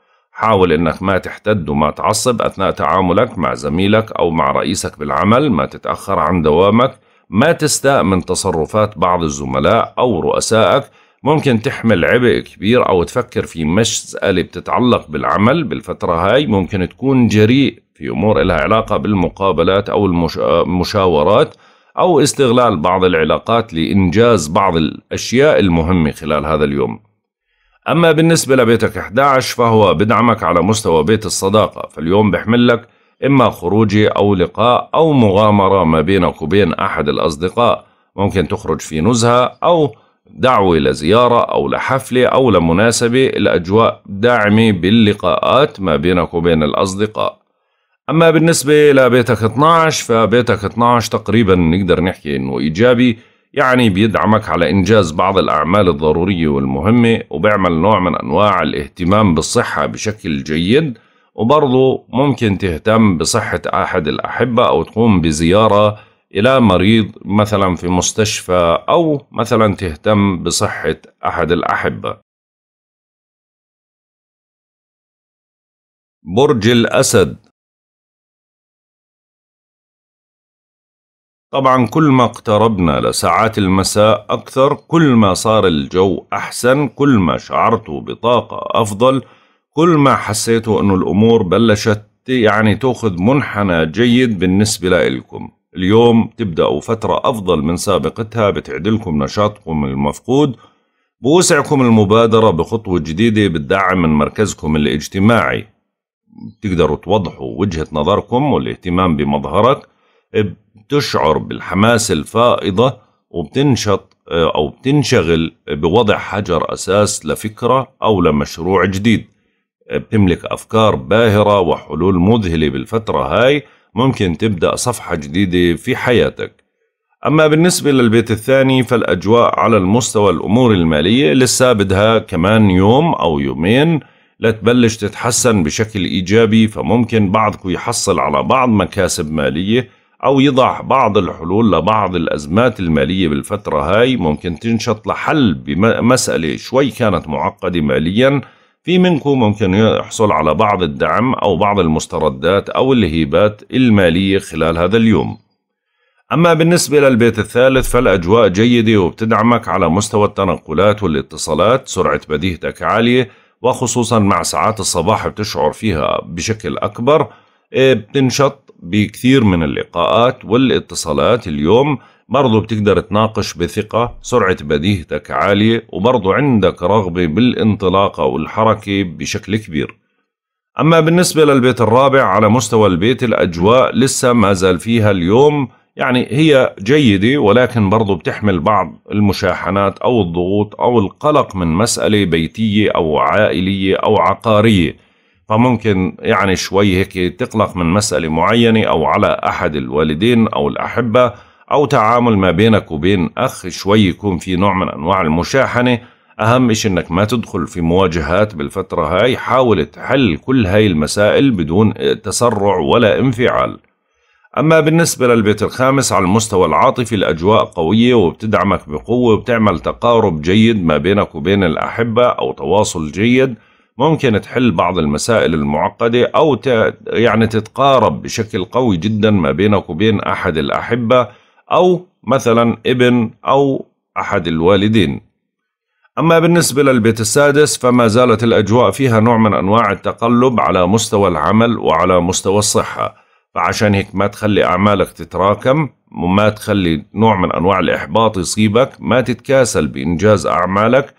حاول انك ما تحتد وما تعصب اثناء تعاملك مع زميلك او مع رئيسك بالعمل ما تتاخر عن دوامك ما تستاء من تصرفات بعض الزملاء او رؤسائك ممكن تحمل عبء كبير او تفكر في مسألة بتتعلق بالعمل بالفترة هاي ممكن تكون جريء في امور لها علاقة بالمقابلات او المشاورات او استغلال بعض العلاقات لانجاز بعض الاشياء المهمة خلال هذا اليوم أما بالنسبة لبيتك 11 فهو بدعمك على مستوى بيت الصداقة فاليوم بحمل لك إما خروجي أو لقاء أو مغامرة ما بينك وبين أحد الأصدقاء ممكن تخرج في نزهة أو دعوة لزيارة أو لحفلة أو لمناسبة الأجواء داعمة باللقاءات ما بينك وبين الأصدقاء أما بالنسبة لبيتك 12 فبيتك 12 تقريبا نقدر نحكي أنه إيجابي يعني بيدعمك على إنجاز بعض الأعمال الضرورية والمهمة وبيعمل نوع من أنواع الاهتمام بالصحة بشكل جيد وبرضه ممكن تهتم بصحة أحد الأحبة أو تقوم بزيارة إلى مريض مثلا في مستشفى أو مثلا تهتم بصحة أحد الأحبة برج الأسد طبعا كل ما اقتربنا لساعات المساء أكثر كل ما صار الجو أحسن كل ما شعرت بطاقة أفضل كل ما حسيت أن الأمور بلشت يعني تأخذ منحنى جيد بالنسبة لإلكم اليوم تبدأوا فترة أفضل من سابقتها بتعدلكم نشاطكم المفقود بوسعكم المبادرة بخطوة جديدة بالدعم من مركزكم الاجتماعي تقدروا توضحوا وجهة نظركم والاهتمام بمظهرك بتشعر بالحماس الفائضة وبتنشط آه، أو بتنشغل بوضع حجر أساس لفكرة أو لمشروع جديد آه، بتملك أفكار باهرة وحلول مذهلة بالفترة هاي ممكن تبدأ صفحة جديدة في حياتك أما بالنسبة للبيت الثاني فالأجواء على المستوى الأمور المالية لسه بدها كمان يوم أو يومين لتبلش تتحسن بشكل إيجابي فممكن بعضكم يحصل على بعض مكاسب مالية أو يضع بعض الحلول لبعض الأزمات المالية بالفترة هاي ممكن تنشط لحل بمسألة شوي كانت معقدة ماليا في منكم ممكن يحصل على بعض الدعم أو بعض المستردات أو الهيبات المالية خلال هذا اليوم أما بالنسبة للبيت الثالث فالأجواء جيدة وبتدعمك على مستوى التنقلات والاتصالات سرعة بديهتك عالية وخصوصا مع ساعات الصباح بتشعر فيها بشكل أكبر إيه، بتنشط بكثير من اللقاءات والاتصالات اليوم برضو بتقدر تناقش بثقة سرعة بديهتك عالية وبرضو عندك رغبة بالانطلاقة والحركة بشكل كبير أما بالنسبة للبيت الرابع على مستوى البيت الأجواء لسه ما زال فيها اليوم يعني هي جيدة ولكن برضو بتحمل بعض المشاحنات أو الضغوط أو القلق من مسألة بيتية أو عائلية أو عقارية فممكن يعني شوي هيك تقلق من مسألة معينة أو على أحد الوالدين أو الأحبة أو تعامل ما بينك وبين أخ شوي يكون في نوع من أنواع المشاحنة أهم إشي إنك ما تدخل في مواجهات بالفترة هاي حاول تحل كل هاي المسائل بدون تسرع ولا انفعال أما بالنسبة للبيت الخامس على المستوى العاطفي الأجواء قوية وبتدعمك بقوة وبتعمل تقارب جيد ما بينك وبين الأحبة أو تواصل جيد ممكن تحل بعض المسائل المعقدة أو يعني تتقارب بشكل قوي جدا ما بينك وبين أحد الأحبة أو مثلا ابن أو أحد الوالدين أما بالنسبة للبيت السادس فما زالت الأجواء فيها نوع من أنواع التقلب على مستوى العمل وعلى مستوى الصحة فعشان هيك ما تخلي أعمالك تتراكم وما تخلي نوع من أنواع الإحباط يصيبك ما تتكاسل بإنجاز أعمالك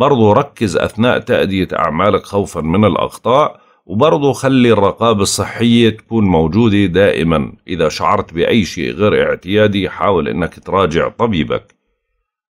برضو ركز أثناء تأدية أعمالك خوفا من الأخطاء وبرضو خلي الرقابة الصحية تكون موجودة دائما إذا شعرت بأي شيء غير اعتيادي حاول أنك تراجع طبيبك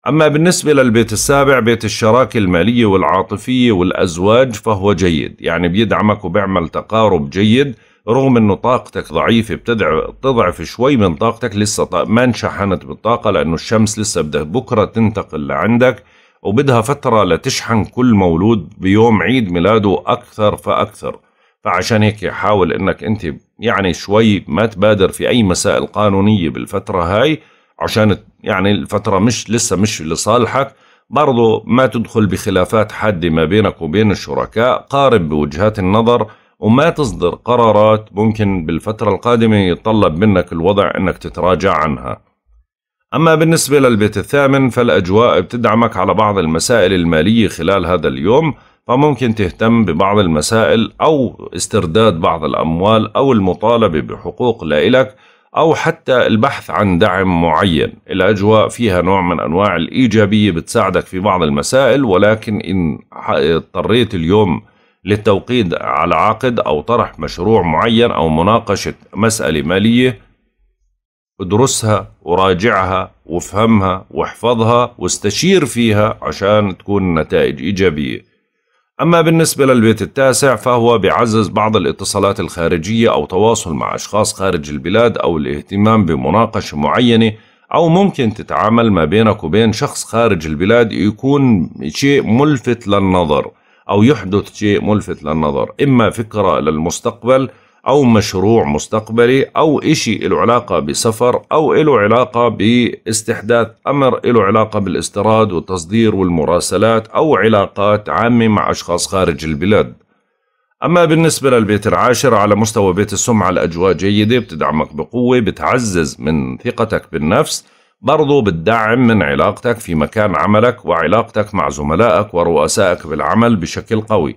أما بالنسبة للبيت السابع بيت الشراكة المالية والعاطفية والأزواج فهو جيد يعني بيدعمك وبيعمل تقارب جيد رغم أنه طاقتك ضعيفة بتضعف شوي من طاقتك لسه ما انشحنت بالطاقة لأنه الشمس لسه بدها بكرة تنتقل لعندك وبدها فترة لتشحن كل مولود بيوم عيد ميلاده أكثر فأكثر فعشان هيك حاول انك انت يعني شوي ما تبادر في اي مسائل قانونية بالفترة هاي عشان يعني الفترة مش لسه مش لصالحك برضو ما تدخل بخلافات حادة ما بينك وبين الشركاء قارب بوجهات النظر وما تصدر قرارات ممكن بالفترة القادمة يتطلب منك الوضع انك تتراجع عنها أما بالنسبة للبيت الثامن فالأجواء بتدعمك على بعض المسائل المالية خلال هذا اليوم فممكن تهتم ببعض المسائل أو استرداد بعض الأموال أو المطالبة بحقوق لإلك أو حتى البحث عن دعم معين الأجواء فيها نوع من أنواع الإيجابية بتساعدك في بعض المسائل ولكن إن اضطريت اليوم للتوقيد على عقد أو طرح مشروع معين أو مناقشة مسألة مالية ادرسها وراجعها وافهمها واحفظها واستشير فيها عشان تكون النتائج إيجابية أما بالنسبة للبيت التاسع فهو بعزز بعض الاتصالات الخارجية أو تواصل مع أشخاص خارج البلاد أو الاهتمام بمناقشة معينة أو ممكن تتعامل ما بينك وبين شخص خارج البلاد يكون شيء ملفت للنظر أو يحدث شيء ملفت للنظر إما فكرة للمستقبل أو مشروع مستقبلي أو إشي له علاقة بسفر أو له علاقة باستحداث أمر له علاقة بالاستيراد والتصدير والمراسلات أو علاقات عامة مع أشخاص خارج البلاد أما بالنسبة للبيت العاشر على مستوى بيت السمعة الأجواء جيدة بتدعمك بقوة بتعزز من ثقتك بالنفس برضو بتدعم من علاقتك في مكان عملك وعلاقتك مع زملائك ورؤسائك بالعمل بشكل قوي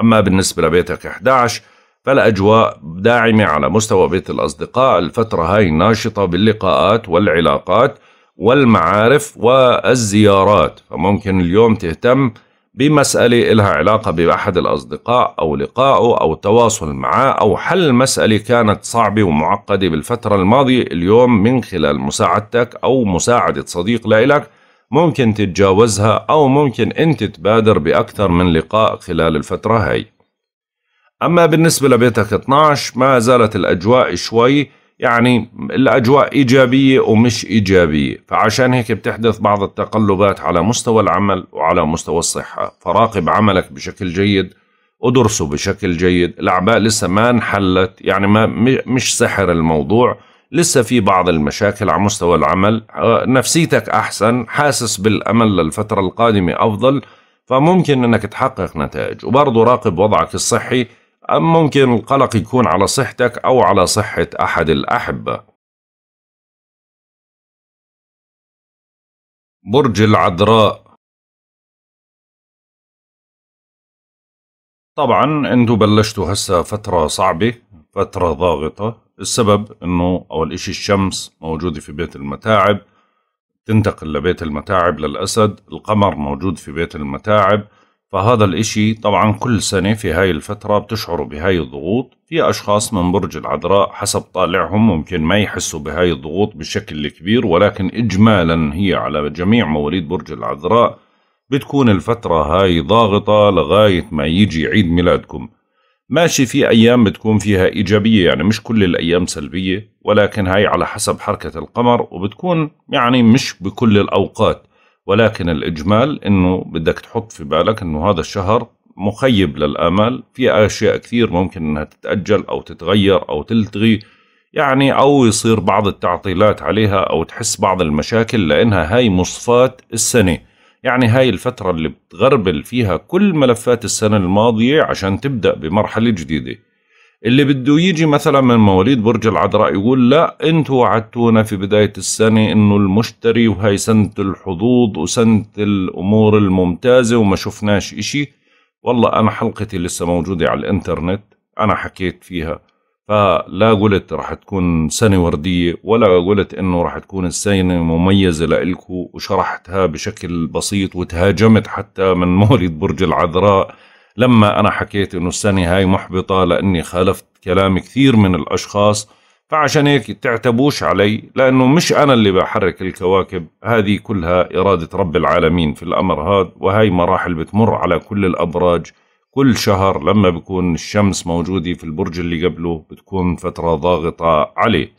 أما بالنسبة لبيتك 11 فالأجواء داعمة على مستوى بيت الأصدقاء الفترة هاي ناشطة باللقاءات والعلاقات والمعارف والزيارات فممكن اليوم تهتم بمسألة إلها علاقة بأحد الأصدقاء أو لقائه أو التواصل معه أو حل مسألة كانت صعبة ومعقدة بالفترة الماضية اليوم من خلال مساعدتك أو مساعدة صديق لإلك ممكن تتجاوزها أو ممكن أنت تبادر بأكثر من لقاء خلال الفترة هاي أما بالنسبة لبيتك 12 ما زالت الأجواء شوي يعني الأجواء إيجابية ومش إيجابية فعشان هيك بتحدث بعض التقلبات على مستوى العمل وعلى مستوى الصحة فراقب عملك بشكل جيد ودرسه بشكل جيد الأعباء لسه ما انحلت يعني ما مش سحر الموضوع لسه في بعض المشاكل على مستوى العمل آه، نفسيتك أحسن حاسس بالأمل للفترة القادمة أفضل فممكن أنك تحقق نتائج وبرضه راقب وضعك الصحي أم ممكن القلق يكون على صحتك أو على صحة أحد الأحبة برج العذراء طبعا انتو بلشتوا هسا فترة صعبة فترة ضاغطة السبب انه اول اشي الشمس موجودة في بيت المتاعب تنتقل لبيت المتاعب للأسد القمر موجود في بيت المتاعب فهذا الإشي طبعا كل سنة في هاي الفترة بتشعروا بهاي الضغوط في أشخاص من برج العذراء حسب طالعهم ممكن ما يحسوا بهاي الضغوط بشكل كبير ولكن إجمالا هي على جميع مواليد برج العذراء بتكون الفترة هاي ضاغطة لغاية ما يجي عيد ميلادكم ماشي في أيام بتكون فيها إيجابية يعني مش كل الأيام سلبية ولكن هاي على حسب حركة القمر وبتكون يعني مش بكل الأوقات ولكن الإجمال أنه بدك تحط في بالك أنه هذا الشهر مخيب للآمال في أشياء كثير ممكن أنها تتأجل أو تتغير أو تلتغي يعني أو يصير بعض التعطيلات عليها أو تحس بعض المشاكل لأنها هاي مصفات السنة يعني هاي الفترة اللي بتغربل فيها كل ملفات السنة الماضية عشان تبدأ بمرحلة جديدة اللي بده يجي مثلا من مواليد برج العذراء يقول لا انتوا وعدتونا في بداية السنة انه المشتري وهي سنة الحظوظ وسنة الامور الممتازة وما شفناش اشي والله انا حلقتي لسه موجودة على الانترنت انا حكيت فيها فلا قلت راح تكون سنة وردية ولا قلت انه راح تكون السنة مميزة لإلكو وشرحتها بشكل بسيط وتهاجمت حتى من مولد برج العذراء لما أنا حكيت إنه السنة هاي محبطة لأني خالفت كلام كثير من الأشخاص فعشان هيك تعتبوش علي لأنه مش أنا اللي بحرك الكواكب هذه كلها إرادة رب العالمين في الأمر هذا وهي مراحل بتمر على كل الأبراج كل شهر لما بكون الشمس موجودة في البرج اللي قبله بتكون فترة ضاغطة عليه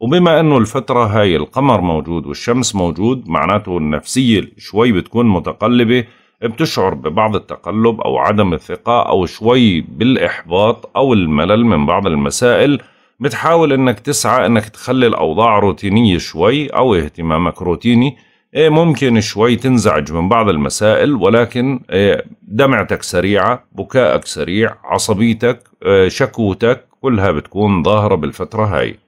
وبما انه الفترة هاي القمر موجود والشمس موجود معناته النفسية شوي بتكون متقلبة بتشعر ببعض التقلب أو عدم الثقة أو شوي بالإحباط أو الملل من بعض المسائل بتحاول إنك تسعى إنك تخلي الأوضاع روتينية شوي أو اهتمامك روتيني إيه، ممكن شوي تنزعج من بعض المسائل ولكن إيه، دمعتك سريعة بكاءك سريع عصبيتك إيه، شكوتك كلها بتكون ظاهرة بالفترة هاي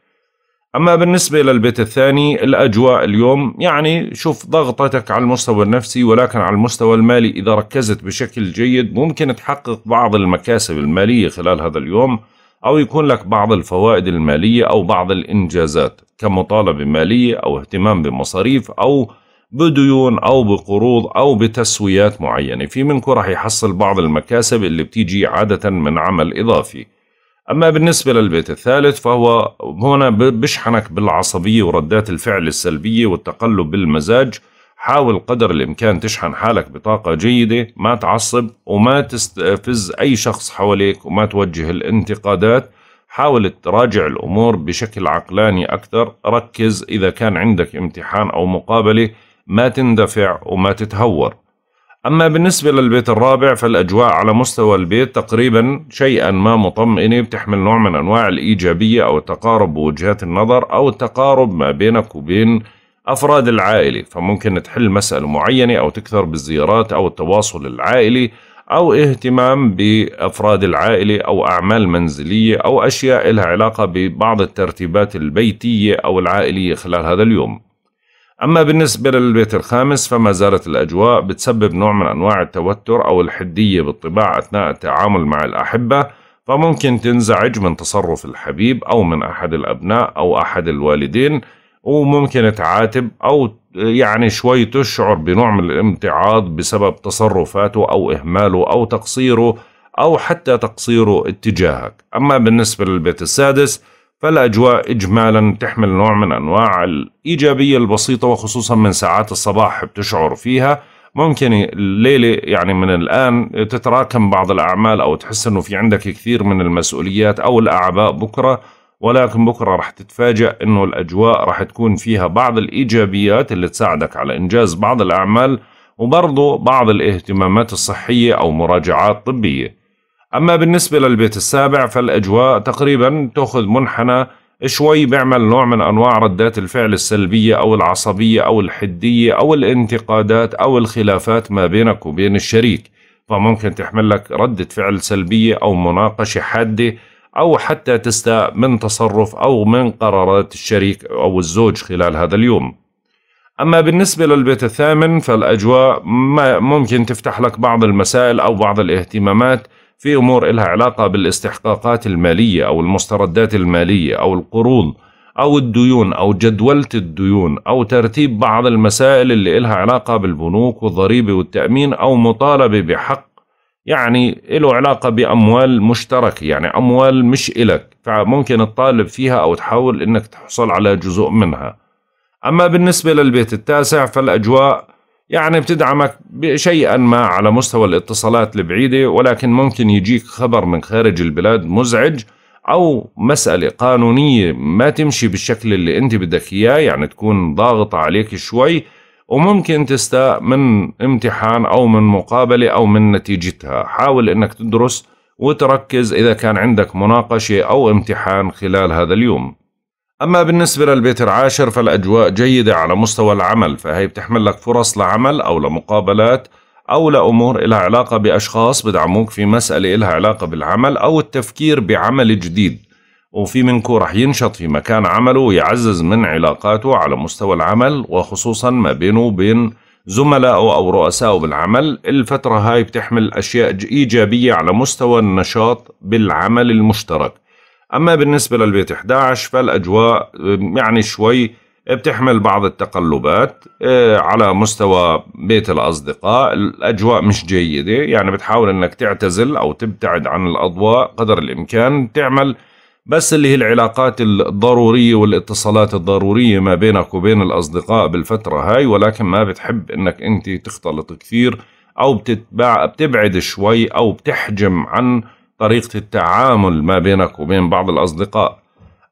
أما بالنسبة للبيت الثاني الأجواء اليوم يعني شوف ضغطتك على المستوى النفسي ولكن على المستوى المالي إذا ركزت بشكل جيد ممكن تحقق بعض المكاسب المالية خلال هذا اليوم أو يكون لك بعض الفوائد المالية أو بعض الإنجازات كمطالبة مالية أو اهتمام بمصاريف أو بديون أو بقروض أو بتسويات معينة في منكم راح يحصل بعض المكاسب اللي بتيجي عادة من عمل إضافي أما بالنسبة للبيت الثالث فهو هنا بشحنك بالعصبية وردات الفعل السلبية والتقلب بالمزاج حاول قدر الإمكان تشحن حالك بطاقة جيدة ما تعصب وما تستفز أي شخص حواليك وما توجه الانتقادات حاول تراجع الأمور بشكل عقلاني أكثر ركز إذا كان عندك امتحان أو مقابلة ما تندفع وما تتهور أما بالنسبة للبيت الرابع فالأجواء على مستوى البيت تقريبا شيئا ما مطمئنة بتحمل نوع من أنواع الإيجابية أو التقارب بوجهات النظر أو التقارب ما بينك وبين أفراد العائلة فممكن تحل مسألة معينة أو تكثر بالزيارات أو التواصل العائلي أو اهتمام بأفراد العائلة أو أعمال منزلية أو أشياء لها علاقة ببعض الترتيبات البيتية أو العائلية خلال هذا اليوم أما بالنسبة للبيت الخامس فما زالت الأجواء بتسبب نوع من أنواع التوتر أو الحدية بالطباع أثناء التعامل مع الأحبة فممكن تنزعج من تصرف الحبيب أو من أحد الأبناء أو أحد الوالدين وممكن تعاتب أو يعني شوي تشعر بنوع من الامتعاض بسبب تصرفاته أو إهماله أو تقصيره أو حتى تقصيره اتجاهك أما بالنسبة للبيت السادس فالأجواء إجمالا تحمل نوع من أنواع الإيجابية البسيطة وخصوصا من ساعات الصباح بتشعر فيها ممكن الليلة يعني من الآن تتراكم بعض الأعمال أو تحس أنه في عندك كثير من المسؤوليات أو الأعباء بكرة ولكن بكرة رح تتفاجأ أنه الأجواء رح تكون فيها بعض الإيجابيات اللي تساعدك على إنجاز بعض الأعمال وبرضه بعض الاهتمامات الصحية أو مراجعات طبية أما بالنسبة للبيت السابع فالأجواء تقريبا تأخذ منحنى شوي بيعمل نوع من أنواع ردات الفعل السلبية أو العصبية أو الحدية أو الانتقادات أو الخلافات ما بينك وبين الشريك فممكن تحمل لك ردة فعل سلبية أو مناقشة حادة أو حتى تستاء من تصرف أو من قرارات الشريك أو الزوج خلال هذا اليوم أما بالنسبة للبيت الثامن فالأجواء ممكن تفتح لك بعض المسائل أو بعض الاهتمامات في أمور إلها علاقة بالاستحقاقات المالية أو المستردات المالية أو القروض أو الديون أو جدولة الديون أو ترتيب بعض المسائل اللي إلها علاقة بالبنوك والضريبة والتأمين أو مطالبة بحق يعني له علاقة بأموال مشتركة يعني أموال مش إلك فممكن تطالب فيها أو تحاول إنك تحصل على جزء منها أما بالنسبة للبيت التاسع فالأجواء يعني بتدعمك شيئا ما على مستوى الاتصالات البعيدة ولكن ممكن يجيك خبر من خارج البلاد مزعج أو مسألة قانونية ما تمشي بالشكل اللي أنت بدك إياه يعني تكون ضاغطة عليك شوي وممكن تستاء من امتحان أو من مقابلة أو من نتيجتها حاول أنك تدرس وتركز إذا كان عندك مناقشة أو امتحان خلال هذا اليوم أما بالنسبة للبيت العاشر فالأجواء جيدة على مستوى العمل فهي بتحمل لك فرص لعمل أو لمقابلات أو لأمور إلها علاقة بأشخاص بدعموك في مسألة إلها علاقة بالعمل أو التفكير بعمل جديد وفي منكو رح ينشط في مكان عمله ويعزز من علاقاته على مستوى العمل وخصوصا ما بينه وبين زملائه أو رؤسائه بالعمل الفترة هاي بتحمل أشياء إيجابية على مستوى النشاط بالعمل المشترك أما بالنسبة للبيت 11 فالأجواء آه، يعني شوي بتحمل بعض التقلبات آه، على مستوى بيت الأصدقاء الأجواء مش جيدة يعني بتحاول أنك تعتزل أو تبتعد عن الأضواء قدر الإمكان تعمل بس اللي هي العلاقات الضرورية والاتصالات الضرورية ما بينك وبين الأصدقاء بالفترة هاي ولكن ما بتحب أنك أنت تختلط كثير أو بتتبع بتبعد شوي أو بتحجم عن طريقة التعامل ما بينك وبين بعض الأصدقاء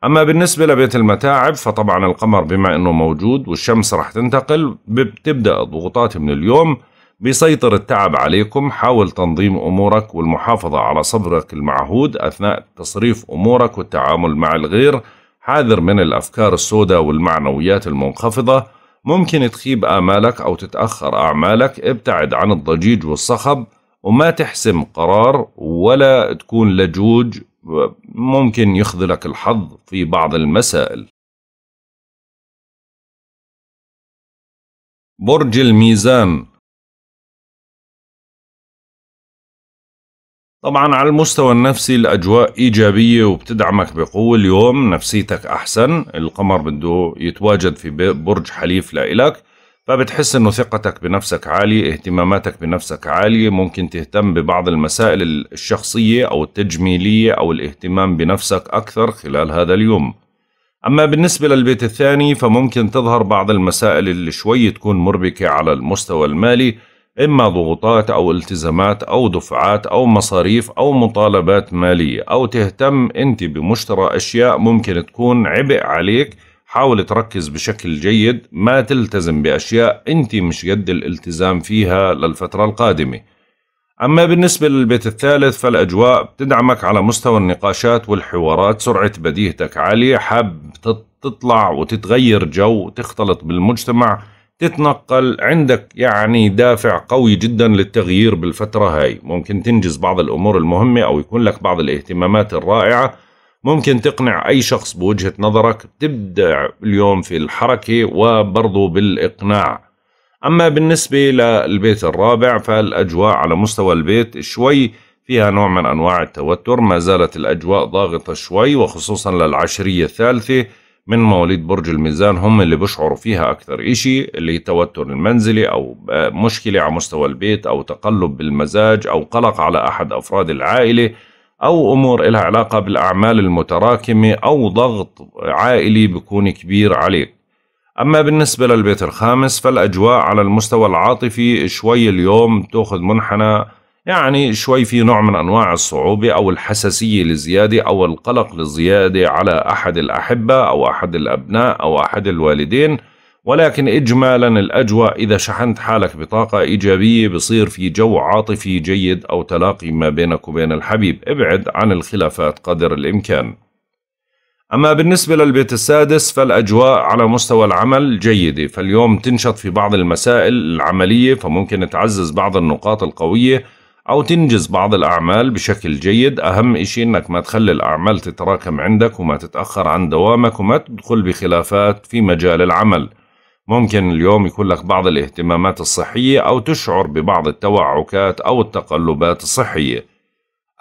أما بالنسبة لبيت المتاعب فطبعا القمر بما أنه موجود والشمس رح تنتقل بتبدأ الضغوطات من اليوم بيسيطر التعب عليكم حاول تنظيم أمورك والمحافظة على صبرك المعهود أثناء تصريف أمورك والتعامل مع الغير حاذر من الأفكار السوداء والمعنويات المنخفضة ممكن تخيب آمالك أو تتأخر أعمالك ابتعد عن الضجيج والصخب وما تحسم قرار ولا تكون لجوج ممكن يخذلك الحظ في بعض المسائل برج الميزان طبعا على المستوى النفسي الأجواء إيجابية وبتدعمك بقوة اليوم نفسيتك أحسن القمر بده يتواجد في برج حليف لإلك فبتحس انه ثقتك بنفسك عالية اهتماماتك بنفسك عالية ممكن تهتم ببعض المسائل الشخصية او التجميلية او الاهتمام بنفسك اكثر خلال هذا اليوم اما بالنسبة للبيت الثاني فممكن تظهر بعض المسائل اللي شوي تكون مربكة على المستوى المالي إما ضغوطات أو التزامات أو دفعات أو مصاريف أو مطالبات مالية أو تهتم أنت بمشترى أشياء ممكن تكون عبء عليك حاول تركز بشكل جيد ما تلتزم بأشياء أنت مش قد الالتزام فيها للفترة القادمة أما بالنسبة للبيت الثالث فالأجواء بتدعمك على مستوى النقاشات والحوارات سرعة بديهتك عالية حاب تطلع وتتغير جو تختلط بالمجتمع تتنقل عندك يعني دافع قوي جدا للتغيير بالفترة هاي ممكن تنجز بعض الأمور المهمة أو يكون لك بعض الاهتمامات الرائعة ممكن تقنع أي شخص بوجهة نظرك تبدع اليوم في الحركة وبرضو بالإقناع أما بالنسبة للبيت الرابع فالأجواء على مستوى البيت شوي فيها نوع من أنواع التوتر ما زالت الأجواء ضاغطة شوي وخصوصا للعشرية الثالثة من مواليد برج الميزان هم اللي بشعروا فيها أكثر إشي اللي توتر المنزلي أو آه، مشكلة على مستوى البيت أو تقلب بالمزاج أو قلق على أحد أفراد العائلة أو أمور لها علاقة بالأعمال المتراكمة أو ضغط عائلي بيكون كبير عليك أما بالنسبة للبيت الخامس فالأجواء على المستوى العاطفي شوي اليوم تأخذ منحنى يعني شوي في نوع من أنواع الصعوبة أو الحساسية لزيادة أو القلق لزيادة على أحد الأحبة أو أحد الأبناء أو أحد الوالدين ولكن إجمالا الأجواء إذا شحنت حالك بطاقة إيجابية بصير في جو عاطفي جيد أو تلاقي ما بينك وبين الحبيب ابعد عن الخلافات قدر الإمكان أما بالنسبة للبيت السادس فالأجواء على مستوى العمل جيدة فاليوم تنشط في بعض المسائل العملية فممكن تعزز بعض النقاط القوية أو تنجز بعض الأعمال بشكل جيد أهم إشي أنك ما تخلي الأعمال تتراكم عندك وما تتأخر عن دوامك وما تدخل بخلافات في مجال العمل ممكن اليوم يكون لك بعض الاهتمامات الصحية أو تشعر ببعض التوعكات أو التقلبات الصحية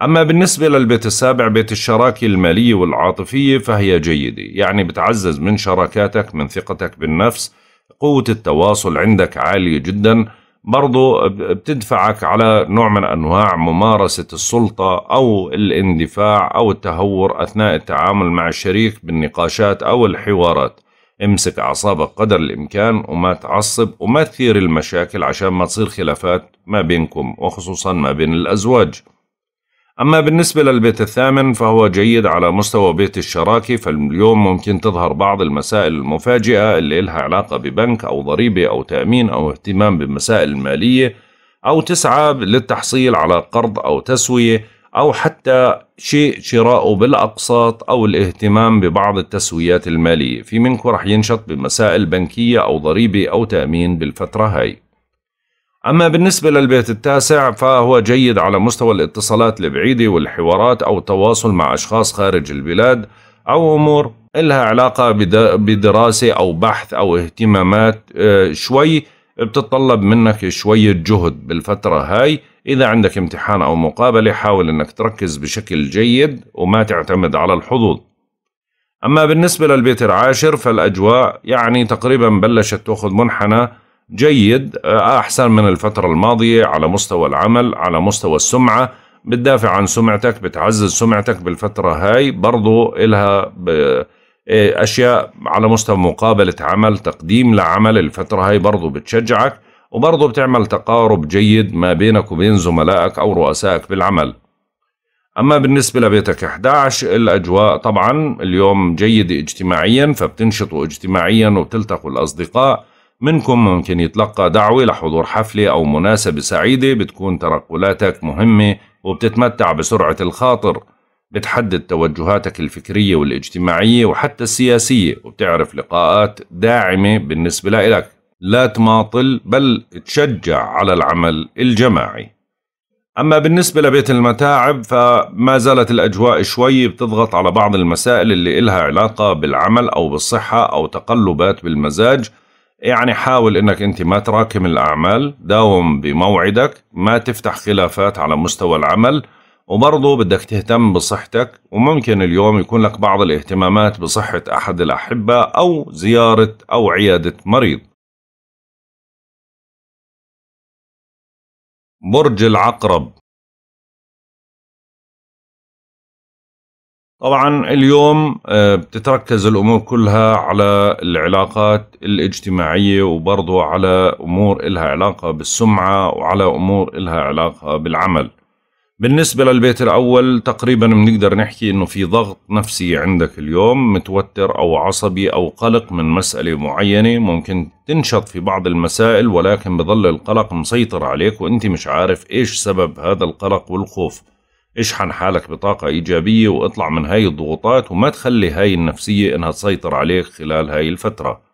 أما بالنسبة للبيت السابع بيت الشراكة المالية والعاطفية فهي جيدة يعني بتعزز من شراكاتك من ثقتك بالنفس قوة التواصل عندك عالية جدا برضو بتدفعك على نوع من أنواع ممارسة السلطة أو الاندفاع أو التهور أثناء التعامل مع الشريك بالنقاشات أو الحوارات امسك أعصابك قدر الإمكان وما تعصب وما تثير المشاكل عشان ما تصير خلافات ما بينكم وخصوصا ما بين الأزواج أما بالنسبة للبيت الثامن فهو جيد على مستوى بيت الشراكة فاليوم ممكن تظهر بعض المسائل المفاجئة اللي إلها علاقة ببنك أو ضريبة أو تأمين أو اهتمام بمسائل مالية أو تسعى للتحصيل على قرض أو تسوية أو حتى شيء شراؤه بالأقساط أو الاهتمام ببعض التسويات المالية في منكم رح ينشط بمسائل بنكية أو ضريبة أو تأمين بالفترة هاي أما بالنسبة للبيت التاسع فهو جيد على مستوى الاتصالات البعيدة والحوارات أو التواصل مع أشخاص خارج البلاد أو أمور إلها علاقة بدراسة أو بحث أو اهتمامات آه، شوي بتطلب منك شوية جهد بالفترة هاي إذا عندك امتحان أو مقابلة حاول أنك تركز بشكل جيد وما تعتمد على الحظوظ أما بالنسبة للبيت العاشر فالأجواء يعني تقريبا بلشت تأخذ منحنى جيد آه، أحسن من الفترة الماضية على مستوى العمل على مستوى السمعة بتدافع عن سمعتك بتعزز سمعتك بالفترة هاي برضو إلها إيه، أشياء على مستوى مقابلة عمل تقديم لعمل الفترة هاي برضو بتشجعك وبرضه بتعمل تقارب جيد ما بينك وبين زملائك أو رؤسائك بالعمل أما بالنسبة لبيتك 11 الأجواء طبعا اليوم جيد اجتماعيا فبتنشطوا اجتماعيا وبتلتقوا الأصدقاء منكم ممكن يتلقى دعوة لحضور حفلة أو مناسبة سعيدة بتكون تنقلاتك مهمة وبتتمتع بسرعة الخاطر بتحدد توجهاتك الفكرية والاجتماعية وحتى السياسية وبتعرف لقاءات داعمة بالنسبة لك لا تماطل بل تشجع على العمل الجماعي أما بالنسبة لبيت المتاعب فما زالت الأجواء شوي بتضغط على بعض المسائل اللي إلها علاقة بالعمل أو بالصحة أو تقلبات بالمزاج يعني حاول إنك أنت ما تراكم الأعمال داوم بموعدك ما تفتح خلافات على مستوى العمل وبرضه بدك تهتم بصحتك وممكن اليوم يكون لك بعض الاهتمامات بصحة أحد الأحبة أو زيارة أو عيادة مريض برج العقرب طبعا اليوم آه، بتتركز الأمور كلها على العلاقات الاجتماعية وبرضو على أمور إلها علاقة بالسمعة وعلى أمور إلها علاقة بالعمل بالنسبة للبيت الأول تقريبا بنقدر نحكي إنه في ضغط نفسي عندك اليوم متوتر أو عصبي أو قلق من مسألة معينة ممكن تنشط في بعض المسائل ولكن بظل القلق مسيطر عليك وأنت مش عارف إيش سبب هذا القلق والخوف اشحن حالك بطاقة إيجابية واطلع من هاي الضغوطات وما تخلي هاي النفسية إنها تسيطر عليك خلال هاي الفترة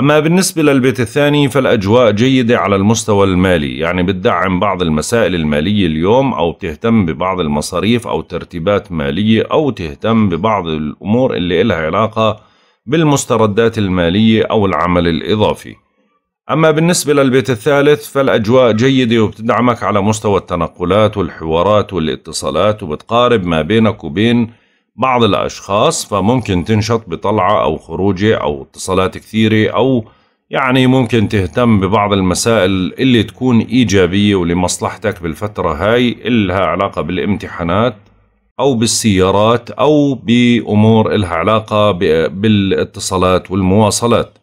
أما بالنسبة للبيت الثاني فالأجواء جيدة على المستوى المالي يعني بتدعم بعض المسائل المالية اليوم أو بتهتم ببعض المصاريف أو ترتيبات مالية أو تهتم ببعض الأمور اللي إلها علاقة بالمستردات المالية أو العمل الإضافي أما بالنسبة للبيت الثالث فالأجواء جيدة وبتدعمك على مستوى التنقلات والحوارات والاتصالات وبتقارب ما بينك وبين بعض الأشخاص فممكن تنشط بطلعة أو خروجة أو اتصالات كثيرة أو يعني ممكن تهتم ببعض المسائل اللي تكون إيجابية ولمصلحتك بالفترة هاي إلها علاقة بالامتحانات أو بالسيارات أو بأمور إلها علاقة بالاتصالات والمواصلات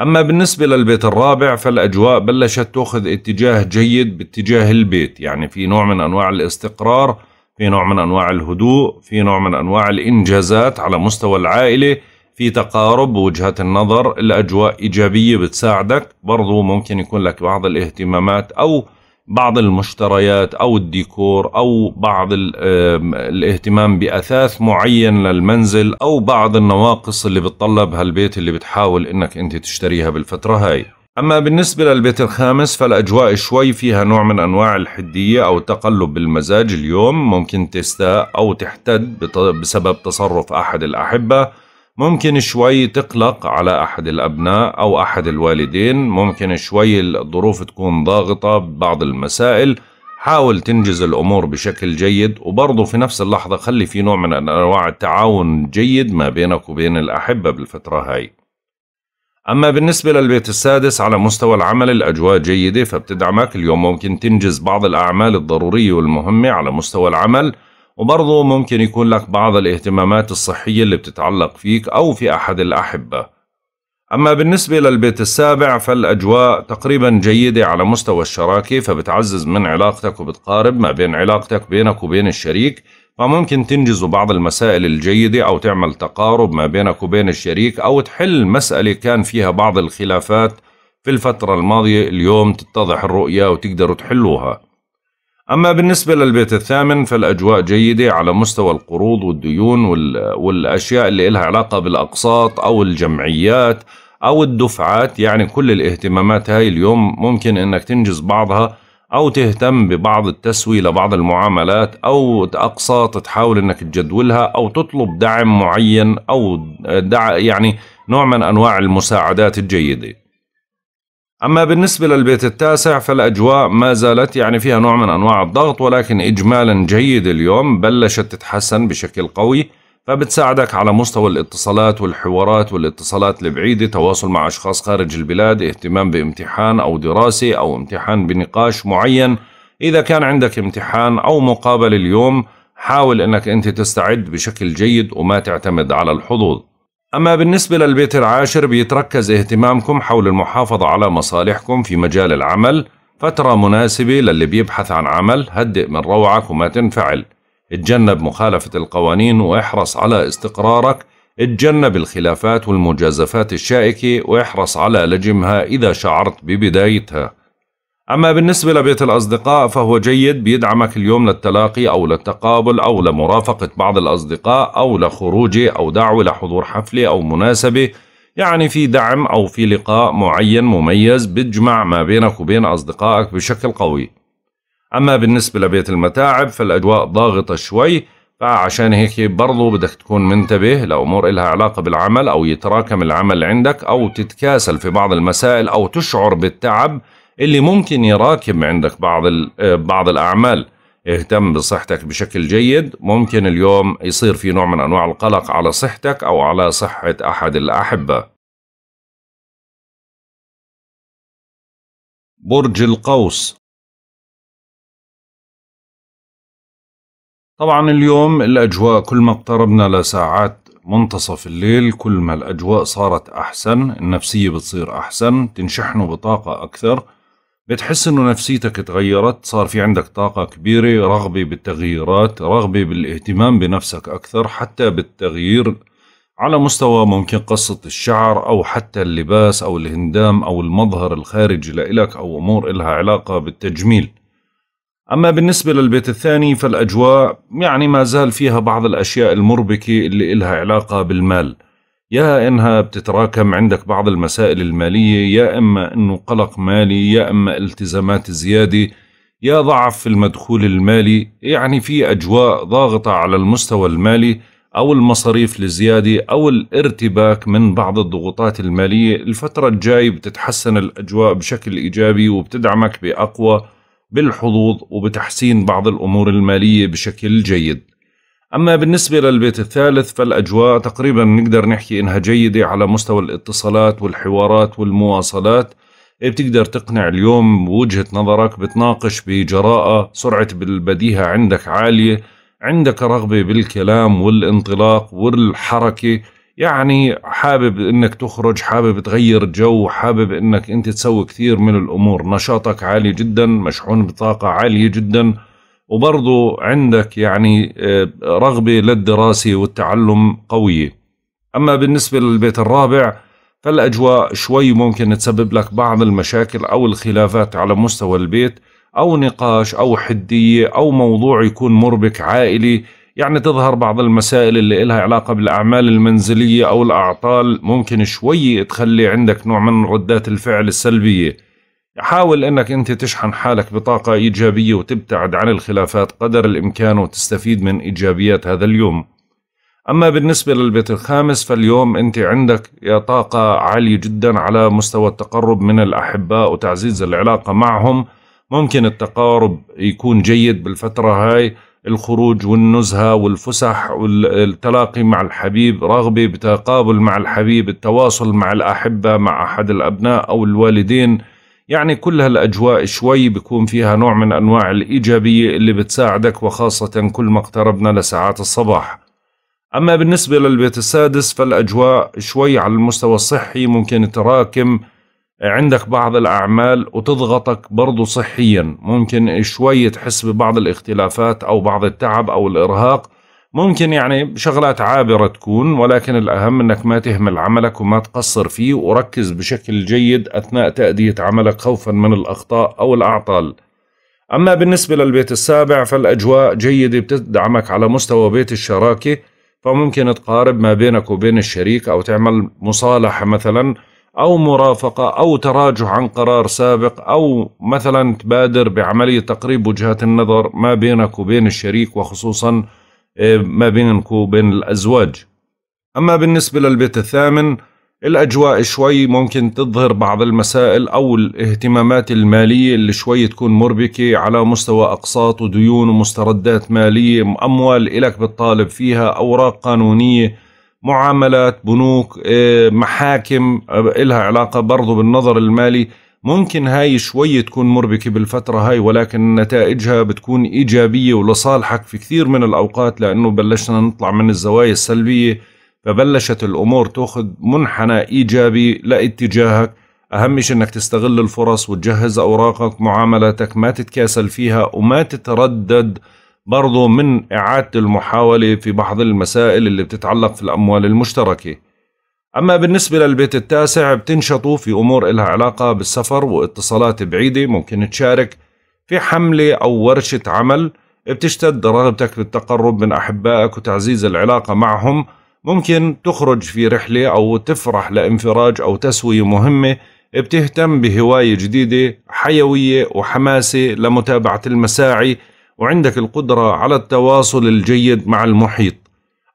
أما بالنسبة للبيت الرابع فالأجواء بلشت تأخذ اتجاه جيد باتجاه البيت يعني في نوع من أنواع الاستقرار في نوع من انواع الهدوء في نوع من انواع الانجازات على مستوى العائله في تقارب وجهات النظر الاجواء ايجابيه بتساعدك برضو ممكن يكون لك بعض الاهتمامات او بعض المشتريات او الديكور او بعض الاهتمام باثاث معين للمنزل او بعض النواقص اللي بتطلب هالبيت اللي بتحاول انك انت تشتريها بالفتره هاي أما بالنسبة للبيت الخامس فالأجواء شوي فيها نوع من أنواع الحدية أو تقلب بالمزاج اليوم ممكن تستاء أو تحتد بسبب تصرف أحد الأحبة ممكن شوي تقلق على أحد الأبناء أو أحد الوالدين ممكن شوي الظروف تكون ضاغطة ببعض المسائل حاول تنجز الأمور بشكل جيد وبرضه في نفس اللحظة خلي في نوع من أنواع التعاون جيد ما بينك وبين الأحبة بالفترة هاي أما بالنسبة للبيت السادس على مستوى العمل الأجواء جيدة فبتدعمك اليوم ممكن تنجز بعض الأعمال الضرورية والمهمة على مستوى العمل وبرضه ممكن يكون لك بعض الاهتمامات الصحية اللي بتتعلق فيك أو في أحد الأحبة أما بالنسبة للبيت السابع فالأجواء تقريبا جيدة على مستوى الشراكة فبتعزز من علاقتك وبتقارب ما بين علاقتك بينك وبين الشريك فممكن تنجزوا بعض المسائل الجيدة أو تعمل تقارب ما بينك وبين الشريك أو تحل مسألة كان فيها بعض الخلافات في الفترة الماضية اليوم تتضح الرؤية وتقدروا تحلوها أما بالنسبة للبيت الثامن فالأجواء جيدة على مستوى القروض والديون والأشياء اللي إلها علاقة بالأقساط أو الجمعيات أو الدفعات يعني كل الاهتمامات هاي اليوم ممكن أنك تنجز بعضها أو تهتم ببعض التسوية لبعض المعاملات أو أقصى تحاول أنك تجدولها أو تطلب دعم معين أو دع يعني نوع من أنواع المساعدات الجيدة أما بالنسبة للبيت التاسع فالأجواء ما زالت يعني فيها نوع من أنواع الضغط ولكن إجمالا جيد اليوم بلشت تتحسن بشكل قوي فبتساعدك على مستوى الاتصالات والحوارات والاتصالات البعيدة تواصل مع أشخاص خارج البلاد اهتمام بامتحان أو دراسة أو امتحان بنقاش معين إذا كان عندك امتحان أو مقابلة اليوم حاول أنك أنت تستعد بشكل جيد وما تعتمد على الحظوظ أما بالنسبة للبيت العاشر بيتركز اهتمامكم حول المحافظة على مصالحكم في مجال العمل فترة مناسبة للي بيبحث عن عمل هدئ من روعك وما تنفعل اتجنب مخالفة القوانين واحرص على استقرارك اتجنب الخلافات والمجازفات الشائكة واحرص على لجمها إذا شعرت ببدايتها أما بالنسبة لبيت الأصدقاء فهو جيد بيدعمك اليوم للتلاقي أو للتقابل أو لمرافقة بعض الأصدقاء أو لخروج أو دعوة لحضور حفلة أو مناسبة يعني في دعم أو في لقاء معين مميز بتجمع ما بينك وبين أصدقائك بشكل قوي أما بالنسبة لبيت المتاعب فالأجواء ضاغطة شوي فعشان هيك برضو بدك تكون منتبه لأمور إلها علاقة بالعمل أو يتراكم العمل عندك أو تتكاسل في بعض المسائل أو تشعر بالتعب اللي ممكن يراكم عندك بعض آه، بعض الأعمال اهتم بصحتك بشكل جيد ممكن اليوم يصير في نوع من أنواع القلق على صحتك أو على صحة أحد الأحبة برج القوس طبعا اليوم الأجواء كل ما اقتربنا لساعات منتصف الليل كل ما الأجواء صارت أحسن النفسية بتصير أحسن تنشحنوا بطاقة أكثر بتحس انه نفسيتك تغيرت صار في عندك طاقة كبيرة رغبة بالتغييرات رغبة بالاهتمام بنفسك أكثر حتى بالتغيير على مستوى ممكن قصة الشعر أو حتى اللباس أو الهندام أو المظهر الخارجي لإلك أو أمور إلها علاقة بالتجميل أما بالنسبة للبيت الثاني فالأجواء يعني ما زال فيها بعض الأشياء المربكة اللي إلها علاقة بالمال يا إنها بتتراكم عندك بعض المسائل المالية يا إما إنه قلق مالي يا إما التزامات زيادة يا ضعف في المدخول المالي يعني في أجواء ضاغطة على المستوى المالي أو المصاريف الزيادة أو الارتباك من بعض الضغوطات المالية الفترة الجاي بتتحسن الأجواء بشكل إيجابي وبتدعمك بأقوى بالحظوظ وبتحسين بعض الأمور المالية بشكل جيد أما بالنسبة للبيت الثالث فالأجواء تقريبا نقدر نحكي إنها جيدة على مستوى الاتصالات والحوارات والمواصلات إيه، بتقدر تقنع اليوم بوجهة نظرك بتناقش بجراءة سرعة البديهة عندك عالية عندك رغبة بالكلام والانطلاق والحركة يعني حابب انك تخرج حابب تغير جو حابب انك انت تسوي كثير من الامور نشاطك عالي جدا مشحون بطاقة عالية جدا وبرضو عندك يعني آه، رغبة للدراسة والتعلم قوية أما بالنسبة للبيت الرابع فالأجواء شوي ممكن تسبب لك بعض المشاكل أو الخلافات على مستوى البيت أو نقاش أو حدية أو موضوع يكون مربك عائلي يعني تظهر بعض المسائل اللي إلها علاقة بالأعمال المنزلية أو الأعطال ممكن شوي تخلي عندك نوع من ردات الفعل السلبية حاول أنك أنت تشحن حالك بطاقة إيجابية وتبتعد عن الخلافات قدر الإمكان وتستفيد من إيجابيات هذا اليوم أما بالنسبة للبيت الخامس فاليوم أنت عندك طاقة عالية جدا على مستوى التقرب من الأحباء وتعزيز العلاقة معهم ممكن التقارب يكون جيد بالفترة هاي الخروج والنزهة والفسح والتلاقي مع الحبيب رغبة بتقابل مع الحبيب التواصل مع الأحبة مع أحد الأبناء أو الوالدين يعني كل هالأجواء شوي بيكون فيها نوع من أنواع الإيجابية اللي بتساعدك وخاصة كل ما اقتربنا لساعات الصباح أما بالنسبة للبيت السادس فالأجواء شوي على المستوى الصحي ممكن تراكم عندك بعض الأعمال وتضغطك برضو صحيا ممكن شوي تحس ببعض الاختلافات أو بعض التعب أو الإرهاق ممكن يعني شغلات عابرة تكون ولكن الأهم أنك ما تهمل عملك وما تقصر فيه وركز بشكل جيد أثناء تأدية عملك خوفا من الأخطاء أو الأعطال أما بالنسبة للبيت السابع فالأجواء جيدة بتدعمك على مستوى بيت الشراكة فممكن تقارب ما بينك وبين الشريك أو تعمل مصالحة مثلاً أو مرافقة أو تراجع عن قرار سابق أو مثلا تبادر بعملية تقريب وجهات النظر ما بينك وبين الشريك وخصوصا إيه، ما بينك وبين الأزواج أما بالنسبة للبيت الثامن الأجواء شوي ممكن تظهر بعض المسائل أو الاهتمامات المالية اللي شوي تكون مربكة على مستوى أقساط وديون ومستردات مالية أموال إلك بتطالب فيها أوراق قانونية معاملات بنوك إيه، محاكم إلها علاقة برضو بالنظر المالي ممكن هاي شوي تكون مربكة بالفترة هاي ولكن نتائجها بتكون إيجابية ولصالحك في كثير من الأوقات لأنه بلشنا نطلع من الزوايا السلبية فبلشت الأمور تأخذ منحنى إيجابي لاتجاهك أهم شيء أنك تستغل الفرص وتجهز أوراقك معاملاتك ما تتكاسل فيها وما تتردد برضو من إعادة المحاولة في بعض المسائل اللي بتتعلق في الأموال المشتركة أما بالنسبة للبيت التاسع بتنشطوا في أمور إلها علاقة بالسفر واتصالات بعيدة ممكن تشارك في حملة أو ورشة عمل بتشتد رغبتك بالتقرب من أحبائك وتعزيز العلاقة معهم ممكن تخرج في رحلة أو تفرح لانفراج أو تسوية مهمة بتهتم بهواية جديدة حيوية وحماسة لمتابعة المساعي وعندك القدرة على التواصل الجيد مع المحيط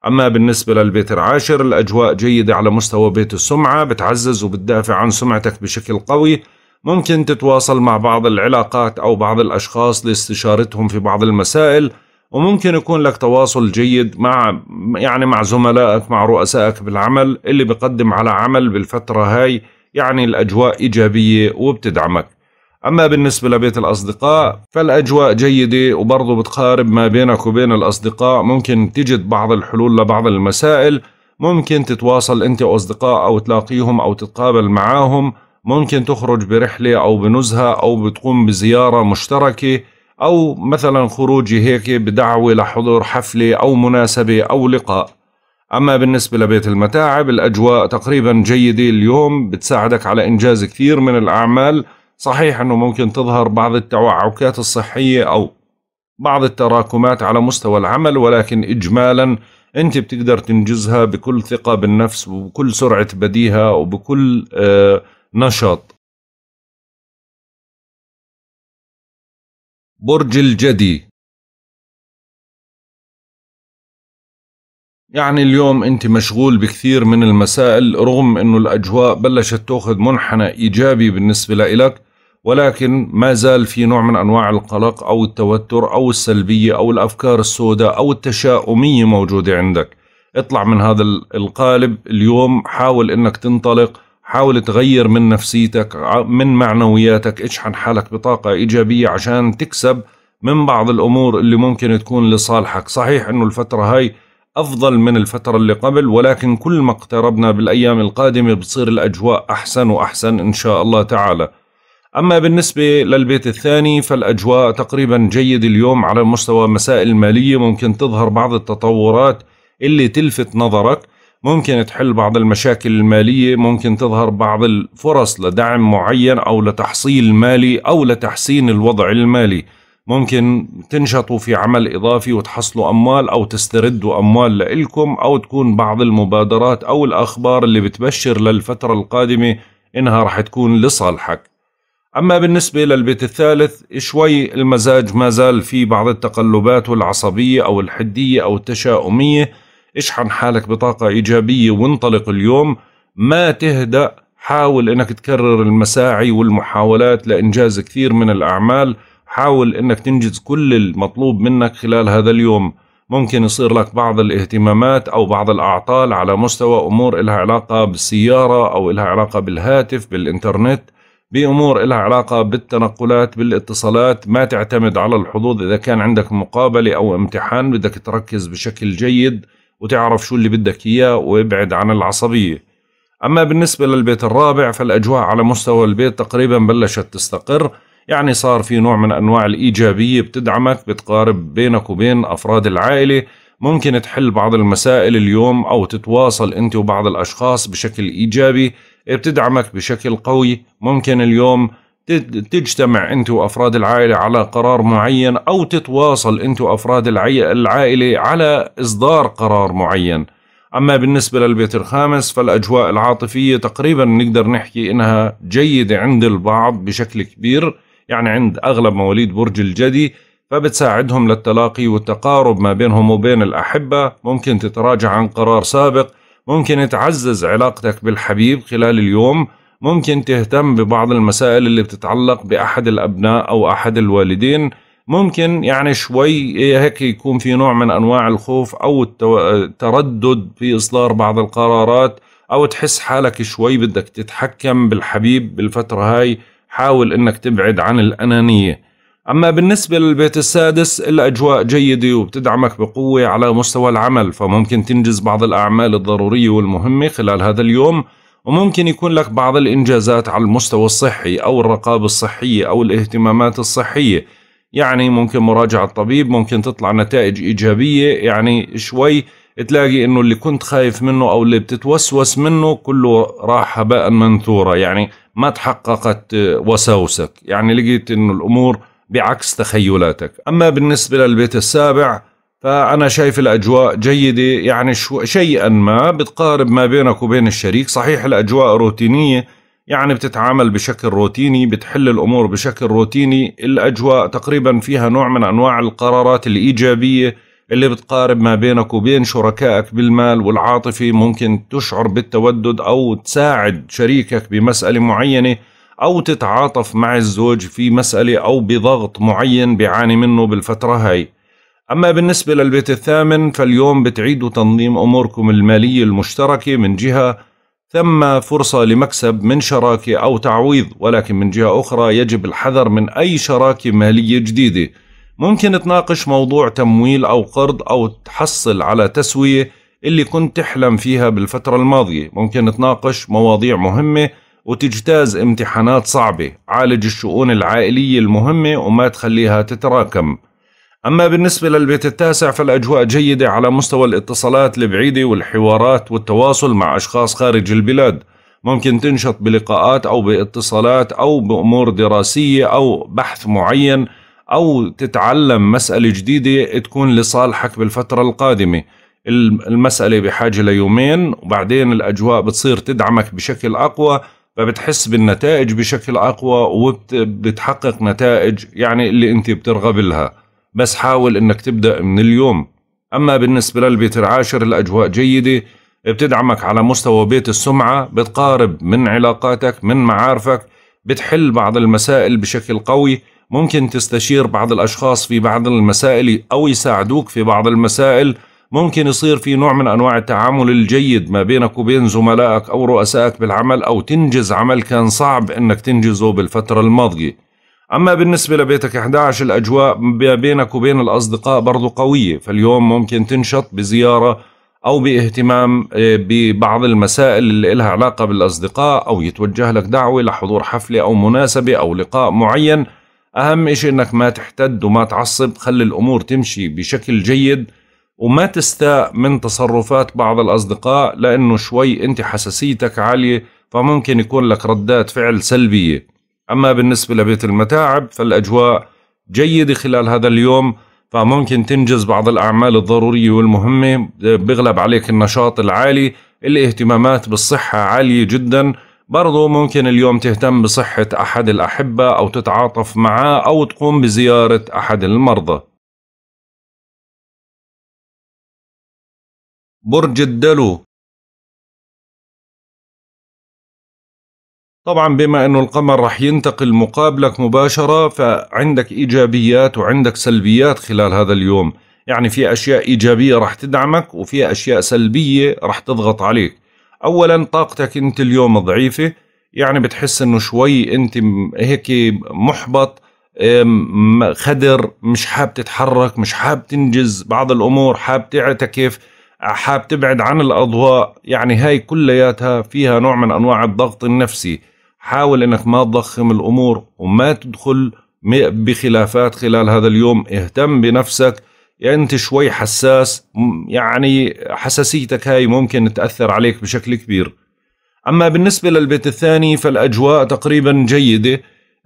أما بالنسبة للبيت العاشر الأجواء جيدة على مستوى بيت السمعة بتعزز وبتدافع عن سمعتك بشكل قوي ممكن تتواصل مع بعض العلاقات أو بعض الأشخاص لاستشارتهم في بعض المسائل وممكن يكون لك تواصل جيد مع يعني مع زملائك مع رؤسائك بالعمل اللي بقدم على عمل بالفترة هاي يعني الأجواء إيجابية وبتدعمك أما بالنسبة لبيت الأصدقاء فالأجواء جيدة وبرضه بتقارب ما بينك وبين الأصدقاء ممكن تجد بعض الحلول لبعض المسائل ممكن تتواصل أنت وأصدقاء أو تلاقيهم أو تتقابل معاهم ممكن تخرج برحلة أو بنزهة أو بتقوم بزيارة مشتركة أو مثلا خروج هيك بدعوة لحضور حفلة أو مناسبة أو لقاء أما بالنسبة لبيت المتاعب الأجواء تقريبا جيدة اليوم بتساعدك على إنجاز كثير من الأعمال صحيح أنه ممكن تظهر بعض التوعكات الصحية أو بعض التراكمات على مستوى العمل ولكن إجمالا أنت بتقدر تنجزها بكل ثقة بالنفس وبكل سرعة بديهة وبكل آه، نشاط برج الجدي يعني اليوم انت مشغول بكثير من المسائل رغم انه الاجواء بلشت تاخذ منحنى ايجابي بالنسبه لإلك ولكن ما زال في نوع من أنواع القلق أو التوتر أو السلبية أو الأفكار السوداء أو التشاؤمية موجودة عندك اطلع من هذا القالب اليوم حاول أنك تنطلق حاول تغير من نفسيتك من معنوياتك اشحن حالك بطاقة إيجابية عشان تكسب من بعض الأمور اللي ممكن تكون لصالحك صحيح أنه الفترة هاي أفضل من الفترة اللي قبل ولكن كل ما اقتربنا بالأيام القادمة بتصير الأجواء أحسن وأحسن إن شاء الله تعالى أما بالنسبة للبيت الثاني فالأجواء تقريبا جيد اليوم على مستوى مسائل المالية ممكن تظهر بعض التطورات اللي تلفت نظرك ممكن تحل بعض المشاكل المالية ممكن تظهر بعض الفرص لدعم معين أو لتحصيل مالي أو لتحسين الوضع المالي ممكن تنشطوا في عمل إضافي وتحصلوا أموال أو تستردوا أموال لإلكم أو تكون بعض المبادرات أو الأخبار اللي بتبشر للفترة القادمة إنها رح تكون لصالحك أما بالنسبة للبيت الثالث شوي المزاج ما زال في بعض التقلبات والعصبية أو الحدية أو التشاؤمية اشحن حالك بطاقة إيجابية وانطلق اليوم ما تهدأ حاول أنك تكرر المساعي والمحاولات لإنجاز كثير من الأعمال حاول أنك تنجز كل المطلوب منك خلال هذا اليوم ممكن يصير لك بعض الاهتمامات أو بعض الأعطال على مستوى أمور إلها علاقة بالسيارة أو إلها علاقة بالهاتف بالإنترنت بأمور لها علاقة بالتنقلات بالاتصالات ما تعتمد على الحظوظ إذا كان عندك مقابلة أو امتحان بدك تركز بشكل جيد وتعرف شو اللي بدك إياه وابعد عن العصبية أما بالنسبة للبيت الرابع فالأجواء على مستوى البيت تقريبا بلشت تستقر يعني صار في نوع من أنواع الإيجابية بتدعمك بتقارب بينك وبين أفراد العائلة ممكن تحل بعض المسائل اليوم أو تتواصل أنت وبعض الأشخاص بشكل إيجابي بتدعمك بشكل قوي ممكن اليوم تجتمع انت وافراد العائله على قرار معين او تتواصل انت وافراد العائله على اصدار قرار معين اما بالنسبه للبيت الخامس فالاجواء العاطفيه تقريبا نقدر نحكي انها جيده عند البعض بشكل كبير يعني عند اغلب مواليد برج الجدي فبتساعدهم للتلاقي والتقارب ما بينهم وبين الاحبه ممكن تتراجع عن قرار سابق ممكن تعزز علاقتك بالحبيب خلال اليوم ممكن تهتم ببعض المسائل اللي بتتعلق بأحد الأبناء أو أحد الوالدين ممكن يعني شوي هيك يكون في نوع من أنواع الخوف أو التردد في إصدار بعض القرارات أو تحس حالك شوي بدك تتحكم بالحبيب بالفترة هاي حاول أنك تبعد عن الأنانية أما بالنسبة للبيت السادس الأجواء جيدة وبتدعمك بقوة على مستوى العمل فممكن تنجز بعض الأعمال الضرورية والمهمة خلال هذا اليوم وممكن يكون لك بعض الإنجازات على المستوى الصحي أو الرقابة الصحية أو الاهتمامات الصحية يعني ممكن مراجعة طبيب ممكن تطلع نتائج إيجابية يعني شوي تلاقي إنه اللي كنت خايف منه أو اللي بتتوسوس منه كله راح هباء منثورا يعني ما تحققت وساوسك يعني لقيت إنه الأمور بعكس تخيلاتك أما بالنسبة للبيت السابع فأنا شايف الأجواء جيدة يعني شو شيئا ما بتقارب ما بينك وبين الشريك صحيح الأجواء روتينية يعني بتتعامل بشكل روتيني بتحل الأمور بشكل روتيني الأجواء تقريبا فيها نوع من أنواع القرارات الإيجابية اللي بتقارب ما بينك وبين شركائك بالمال والعاطفة ممكن تشعر بالتودد أو تساعد شريكك بمسألة معينة أو تتعاطف مع الزوج في مسألة أو بضغط معين بيعاني منه بالفترة هاي أما بالنسبة للبيت الثامن فاليوم بتعيدوا تنظيم أموركم المالية المشتركة من جهة ثم فرصة لمكسب من شراكة أو تعويض ولكن من جهة أخرى يجب الحذر من أي شراكة مالية جديدة ممكن تناقش موضوع تمويل أو قرض أو تحصل على تسوية اللي كنت تحلم فيها بالفترة الماضية ممكن تناقش مواضيع مهمة وتجتاز امتحانات صعبة عالج الشؤون العائلية المهمة وما تخليها تتراكم أما بالنسبة للبيت التاسع فالأجواء جيدة على مستوى الاتصالات البعيدة والحوارات والتواصل مع أشخاص خارج البلاد ممكن تنشط بلقاءات أو باتصالات أو بأمور دراسية أو بحث معين أو تتعلم مسألة جديدة تكون لصالحك بالفترة القادمة المسألة بحاجة ليومين وبعدين الأجواء بتصير تدعمك بشكل أقوى فبتحس بالنتائج بشكل اقوى وبتحقق نتائج يعني اللي انت بترغب لها بس حاول انك تبدا من اليوم اما بالنسبه للبيت العاشر الاجواء جيده بتدعمك على مستوى بيت السمعه بتقارب من علاقاتك من معارفك بتحل بعض المسائل بشكل قوي ممكن تستشير بعض الاشخاص في بعض المسائل او يساعدوك في بعض المسائل ممكن يصير في نوع من أنواع التعامل الجيد ما بينك وبين زملائك أو رؤسائك بالعمل أو تنجز عمل كان صعب أنك تنجزه بالفترة الماضية أما بالنسبة لبيتك 11 الأجواء ما بينك وبين الأصدقاء برضو قوية فاليوم ممكن تنشط بزيارة أو باهتمام آه، ببعض المسائل اللي إلها علاقة بالأصدقاء أو يتوجه لك دعوة لحضور حفلة أو مناسبة أو لقاء معين أهم إشي أنك ما تحتد وما تعصب خلي الأمور تمشي بشكل جيد وما تستاء من تصرفات بعض الأصدقاء لأنه شوي أنت حساسيتك عالية فممكن يكون لك ردات فعل سلبية أما بالنسبة لبيت المتاعب فالأجواء جيدة خلال هذا اليوم فممكن تنجز بعض الأعمال الضرورية والمهمة بغلب عليك النشاط العالي الاهتمامات بالصحة عالية جدا برضو ممكن اليوم تهتم بصحة أحد الأحبة أو تتعاطف معه أو تقوم بزيارة أحد المرضى برج الدلو طبعا بما انه القمر رح ينتقل مقابلك مباشرة فعندك ايجابيات وعندك سلبيات خلال هذا اليوم يعني في اشياء ايجابية رح تدعمك وفي اشياء سلبية رح تضغط عليك اولا طاقتك انت اليوم ضعيفة يعني بتحس انه شوي انت هيك محبط خدر مش حاب تتحرك مش حاب تنجز بعض الامور حاب تعتكف حاب تبعد عن الأضواء يعني هاي كلياتها فيها نوع من أنواع الضغط النفسي حاول أنك ما تضخم الأمور وما تدخل بخلافات خلال هذا اليوم اهتم بنفسك يعني أنت شوي حساس يعني حساسيتك هاي ممكن تأثر عليك بشكل كبير أما بالنسبة للبيت الثاني فالأجواء تقريبا جيدة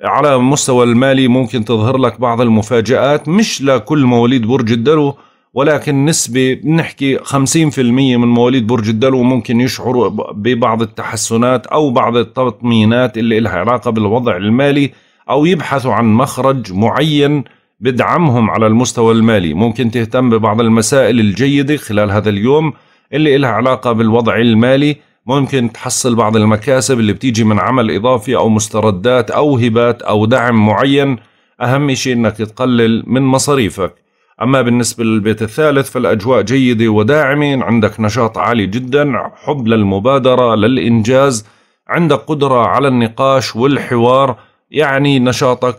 على مستوى المالي ممكن تظهر لك بعض المفاجآت مش لكل مواليد برج الدلو ولكن نسبة بنحكي 50% من مواليد برج الدلو ممكن يشعروا ببعض التحسنات أو بعض التطمينات اللي لها علاقة بالوضع المالي أو يبحثوا عن مخرج معين بدعمهم على المستوى المالي ممكن تهتم ببعض المسائل الجيدة خلال هذا اليوم اللي لها علاقة بالوضع المالي ممكن تحصل بعض المكاسب اللي بتيجي من عمل إضافي أو مستردات أو هبات أو دعم معين أهم شيء أنك تقلل من مصاريفك أما بالنسبة للبيت الثالث فالأجواء جيدة وداعمة عندك نشاط عالي جدا حب للمبادرة للإنجاز عندك قدرة على النقاش والحوار يعني نشاطك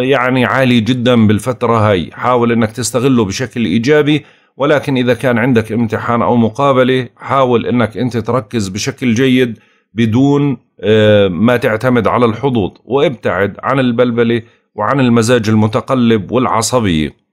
يعني عالي جدا بالفترة هاي حاول أنك تستغله بشكل إيجابي ولكن إذا كان عندك امتحان أو مقابلة حاول أنك أنت تركز بشكل جيد بدون آه، ما تعتمد على الحظوظ وابتعد عن البلبلة وعن المزاج المتقلب والعصبية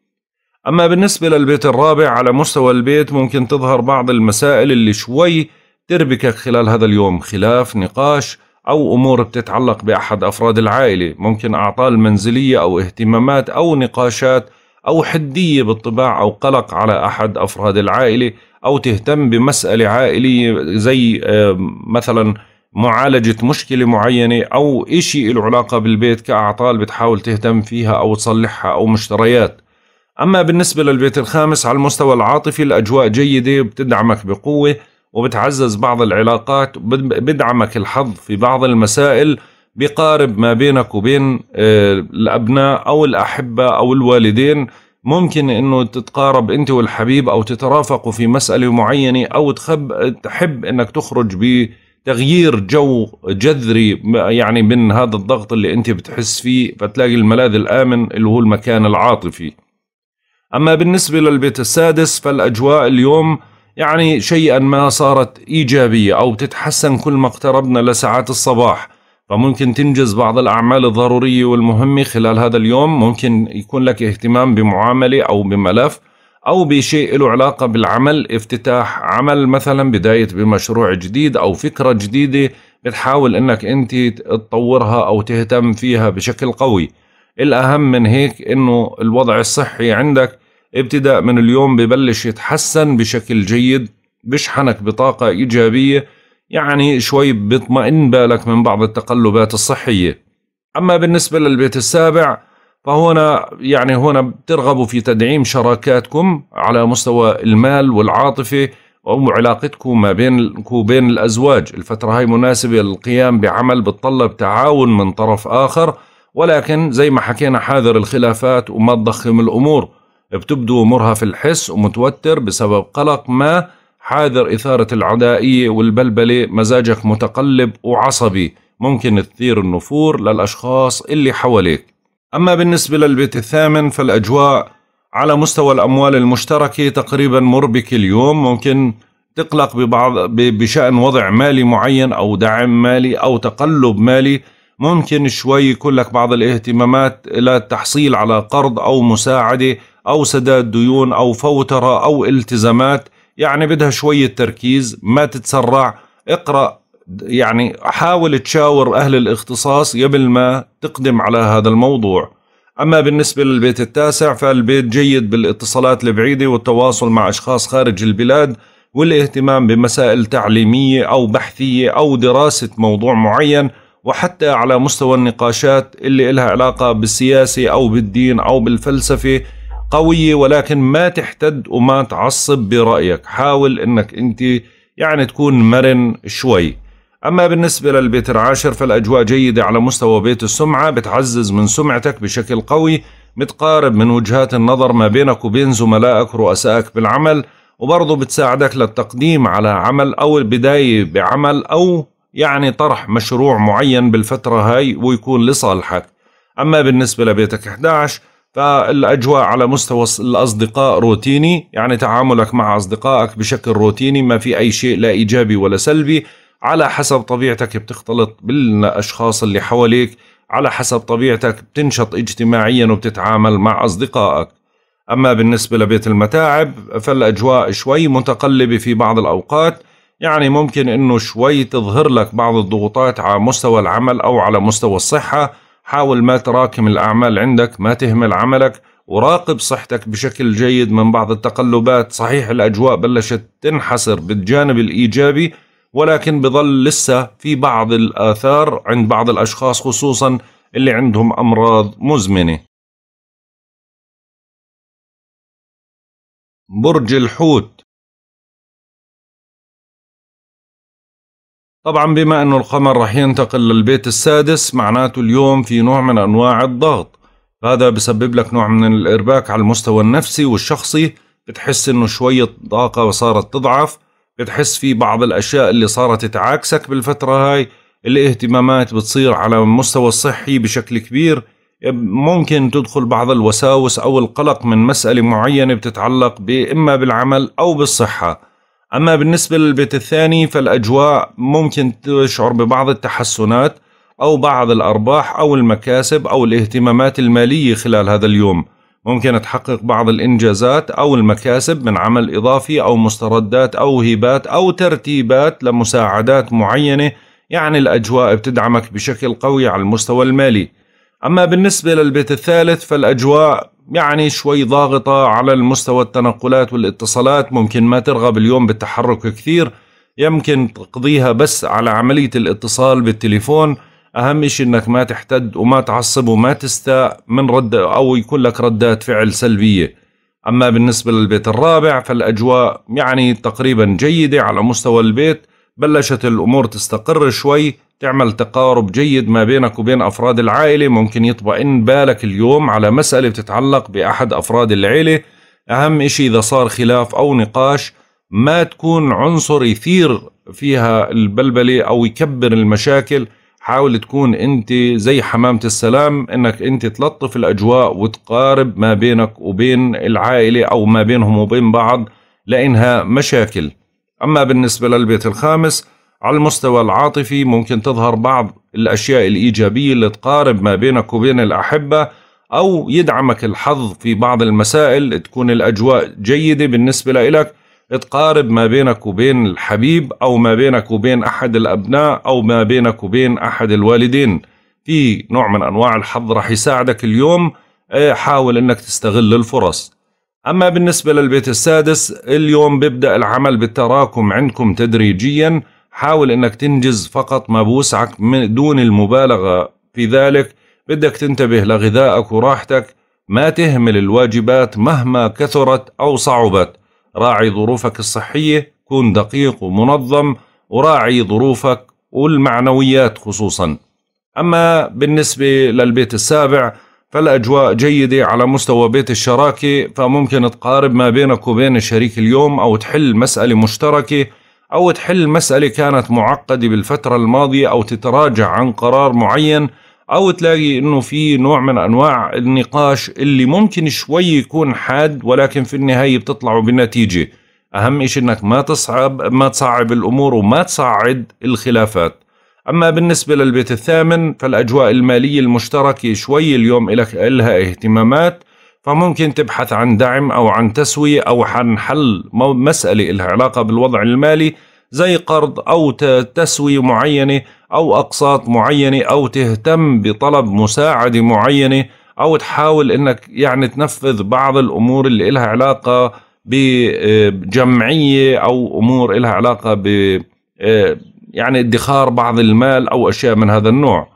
أما بالنسبة للبيت الرابع على مستوى البيت ممكن تظهر بعض المسائل اللي شوي تربكك خلال هذا اليوم خلاف نقاش أو أمور بتتعلق بأحد أفراد العائلة ممكن أعطال منزلية أو اهتمامات أو نقاشات أو حدية بالطباع أو قلق على أحد أفراد العائلة أو تهتم بمسألة عائلية زي آه، مثلا معالجة مشكلة معينة أو إشي له علاقة بالبيت كأعطال بتحاول تهتم فيها أو تصلحها أو مشتريات أما بالنسبة للبيت الخامس على المستوى العاطفي الأجواء جيدة بتدعمك بقوة وبتعزز بعض العلاقات بدعمك الحظ في بعض المسائل بقارب ما بينك وبين آه، الأبناء أو الأحبة أو الوالدين ممكن أنه تتقارب أنت والحبيب أو تترافقوا في مسألة معينة أو تخب تحب أنك تخرج بتغيير جو جذري يعني من هذا الضغط اللي أنت بتحس فيه فتلاقي الملاذ الآمن اللي هو المكان العاطفي أما بالنسبة للبيت السادس فالأجواء اليوم يعني شيئا ما صارت إيجابية أو تتحسن كل ما اقتربنا لساعات الصباح فممكن تنجز بعض الأعمال الضرورية والمهمة خلال هذا اليوم ممكن يكون لك اهتمام بمعاملة أو بملف أو بشيء له علاقة بالعمل افتتاح عمل مثلا بداية بمشروع جديد أو فكرة جديدة بتحاول أنك أنت تطورها أو تهتم فيها بشكل قوي الأهم من هيك أنه الوضع الصحي عندك ابتداء من اليوم ببلش يتحسن بشكل جيد بشحنك بطاقة إيجابية يعني شوي بيطمئن بالك من بعض التقلبات الصحية أما بالنسبة للبيت السابع فهنا يعني هنا بترغبوا في تدعيم شراكاتكم على مستوى المال والعاطفة أو علاقتكم ما بينكم وبين الأزواج الفترة هاي مناسبة للقيام بعمل بتطلب تعاون من طرف آخر ولكن زي ما حكينا حاذر الخلافات وما تضخم الأمور بتبدو مرهف الحس ومتوتر بسبب قلق ما حاذر إثارة العدائية والبلبلة مزاجك متقلب وعصبي ممكن تثير النفور للأشخاص اللي حواليك أما بالنسبة للبيت الثامن فالأجواء على مستوى الأموال المشتركة تقريبا مربك اليوم ممكن تقلق ببعض بشأن وضع مالي معين أو دعم مالي أو تقلب مالي ممكن شوي يكون لك بعض الاهتمامات التحصيل على قرض أو مساعدة أو سداد ديون أو فوترة أو التزامات يعني بدها شوية تركيز ما تتسرع اقرأ يعني حاول تشاور أهل الاختصاص قبل ما تقدم على هذا الموضوع أما بالنسبة للبيت التاسع فالبيت جيد بالاتصالات البعيدة والتواصل مع أشخاص خارج البلاد والاهتمام بمسائل تعليمية أو بحثية أو دراسة موضوع معين وحتى على مستوى النقاشات اللي إلها علاقة بالسياسة أو بالدين أو بالفلسفة قوية ولكن ما تحتد وما تعصب برأيك حاول انك انت يعني تكون مرن شوي أما بالنسبة للبيت العاشر فالأجواء جيدة على مستوى بيت السمعة بتعزز من سمعتك بشكل قوي بتقارب من وجهات النظر ما بينك وبين زملائك رؤسائك بالعمل وبرضه بتساعدك للتقديم على عمل أو البداية بعمل أو يعني طرح مشروع معين بالفترة هاي ويكون لصالحك أما بالنسبة لبيتك 11 فالاجواء على مستوى الاصدقاء روتيني يعني تعاملك مع اصدقائك بشكل روتيني ما في اي شيء لا ايجابي ولا سلبي على حسب طبيعتك بتختلط بالاشخاص اللي حواليك على حسب طبيعتك بتنشط اجتماعيا وبتتعامل مع اصدقائك اما بالنسبه لبيت المتاعب فالاجواء شوي متقلبه في بعض الاوقات يعني ممكن انه شوي تظهر لك بعض الضغوطات على مستوى العمل او على مستوى الصحه حاول ما تراكم الأعمال عندك ما تهمل عملك وراقب صحتك بشكل جيد من بعض التقلبات صحيح الأجواء بلشت تنحسر بالجانب الإيجابي ولكن بظل لسه في بعض الآثار عند بعض الأشخاص خصوصا اللي عندهم أمراض مزمنة برج الحوت طبعا بما انه القمر رح ينتقل للبيت السادس معناته اليوم في نوع من انواع الضغط هذا بسبب لك نوع من الارباك على المستوى النفسي والشخصي بتحس انه شوية طاقة صارت تضعف بتحس في بعض الاشياء اللي صارت تعاكسك بالفترة هاي الاهتمامات بتصير على المستوى الصحي بشكل كبير ممكن تدخل بعض الوساوس او القلق من مسألة معينة بتتعلق باما بالعمل او بالصحة أما بالنسبة للبيت الثاني فالأجواء ممكن تشعر ببعض التحسنات أو بعض الأرباح أو المكاسب أو الاهتمامات المالية خلال هذا اليوم ممكن تحقق بعض الإنجازات أو المكاسب من عمل إضافي أو مستردات أو هبات أو ترتيبات لمساعدات معينة يعني الأجواء بتدعمك بشكل قوي على المستوى المالي أما بالنسبة للبيت الثالث فالأجواء يعني شوي ضاغطة على المستوى التنقلات والاتصالات ممكن ما ترغب اليوم بالتحرك كثير يمكن تقضيها بس على عملية الاتصال بالتليفون أهم شيء أنك ما تحتد وما تعصب وما تستاء من رد أو يكون لك ردات فعل سلبية أما بالنسبة للبيت الرابع فالأجواء يعني تقريبا جيدة على مستوى البيت بلشت الأمور تستقر شوي تعمل تقارب جيد ما بينك وبين أفراد العائلة ممكن يطمئن بالك اليوم على مسألة بتتعلق بأحد أفراد العيلة أهم إشي إذا صار خلاف أو نقاش ما تكون عنصر يثير فيها البلبلة أو يكبر المشاكل حاول تكون أنت زي حمامة السلام أنك أنت تلطف الأجواء وتقارب ما بينك وبين العائلة أو ما بينهم وبين بعض لأنها مشاكل أما بالنسبة للبيت الخامس على المستوى العاطفي ممكن تظهر بعض الأشياء الإيجابية اللي تقارب ما بينك وبين الأحبة أو يدعمك الحظ في بعض المسائل تكون الأجواء جيدة بالنسبة لإلك تقارب ما بينك وبين الحبيب أو ما بينك وبين أحد الأبناء أو ما بينك وبين أحد الوالدين في نوع من أنواع الحظ رح يساعدك اليوم آه، حاول أنك تستغل الفرص أما بالنسبة للبيت السادس اليوم بيبدأ العمل بالتراكم عندكم تدريجياً حاول انك تنجز فقط ما بوسعك من دون المبالغة في ذلك بدك تنتبه لغذائك وراحتك ما تهمل الواجبات مهما كثرت أو صعبت راعي ظروفك الصحية كن دقيق ومنظم وراعي ظروفك والمعنويات خصوصا أما بالنسبة للبيت السابع فالأجواء جيدة على مستوى بيت الشراكة فممكن تقارب ما بينك وبين الشريك اليوم أو تحل مسألة مشتركة أو تحل مسألة كانت معقدة بالفترة الماضية أو تتراجع عن قرار معين أو تلاقي إنه في نوع من أنواع النقاش اللي ممكن شوي يكون حاد ولكن في النهاية بتطلعوا بنتيجة أهم شيء إنك ما تصعب ما تصعب الأمور وما تصعد الخلافات أما بالنسبة للبيت الثامن فالأجواء المالية المشتركة شوي اليوم إلها اهتمامات فممكن تبحث عن دعم أو عن تسوية أو عن حل مسألة لها علاقة بالوضع المالي زي قرض أو تسوية معينة أو أقساط معينة أو تهتم بطلب مساعدة معينة أو تحاول أنك يعني تنفذ بعض الأمور اللي لها علاقة آه، بجمعية أو أمور لها علاقة ب آه، يعني ادخار بعض المال أو أشياء من هذا النوع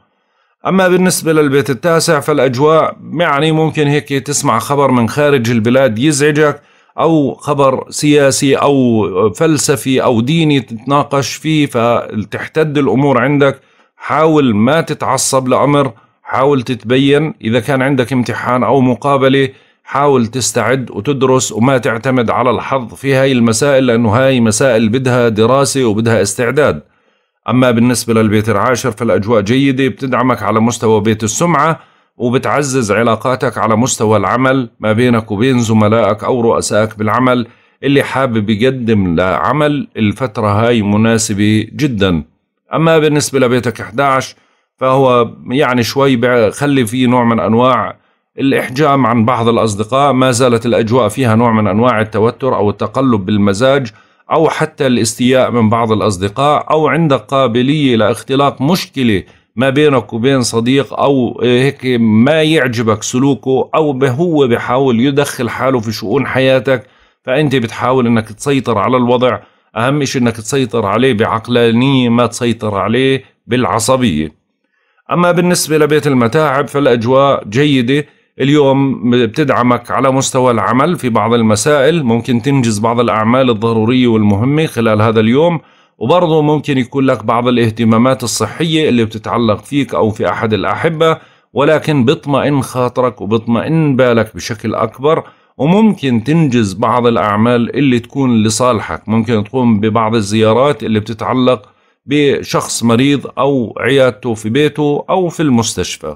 أما بالنسبة للبيت التاسع فالأجواء يعني ممكن هيك تسمع خبر من خارج البلاد يزعجك أو خبر سياسي أو فلسفي أو ديني تتناقش فيه فتحتد الأمور عندك حاول ما تتعصب لأمر حاول تتبين إذا كان عندك امتحان أو مقابلة حاول تستعد وتدرس وما تعتمد على الحظ في هاي المسائل لأنه هاي مسائل بدها دراسة وبدها استعداد أما بالنسبة للبيت العاشر فالأجواء جيدة بتدعمك على مستوى بيت السمعة وبتعزز علاقاتك على مستوى العمل ما بينك وبين زملائك أو رؤسائك بالعمل اللي حابب يقدم لعمل الفترة هاي مناسبة جدا أما بالنسبة لبيتك 11 فهو يعني شوي بخلي فيه نوع من أنواع الإحجام عن بعض الأصدقاء ما زالت الأجواء فيها نوع من أنواع التوتر أو التقلب بالمزاج أو حتى الاستياء من بعض الأصدقاء أو عندك قابلية لاختلاق مشكلة ما بينك وبين صديق أو هيك ما يعجبك سلوكه أو هو بحاول يدخل حاله في شؤون حياتك فأنت بتحاول أنك تسيطر على الوضع أهم شيء أنك تسيطر عليه بعقلانية ما تسيطر عليه بالعصبية أما بالنسبة لبيت المتاعب فالأجواء جيدة اليوم بتدعمك على مستوى العمل في بعض المسائل ممكن تنجز بعض الأعمال الضرورية والمهمة خلال هذا اليوم وبرضه ممكن يكون لك بعض الاهتمامات الصحية اللي بتتعلق فيك أو في أحد الأحبة ولكن بيطمئن خاطرك وبيطمئن بالك بشكل أكبر وممكن تنجز بعض الأعمال اللي تكون لصالحك ممكن تقوم ببعض الزيارات اللي بتتعلق بشخص مريض أو عيادته في بيته أو في المستشفى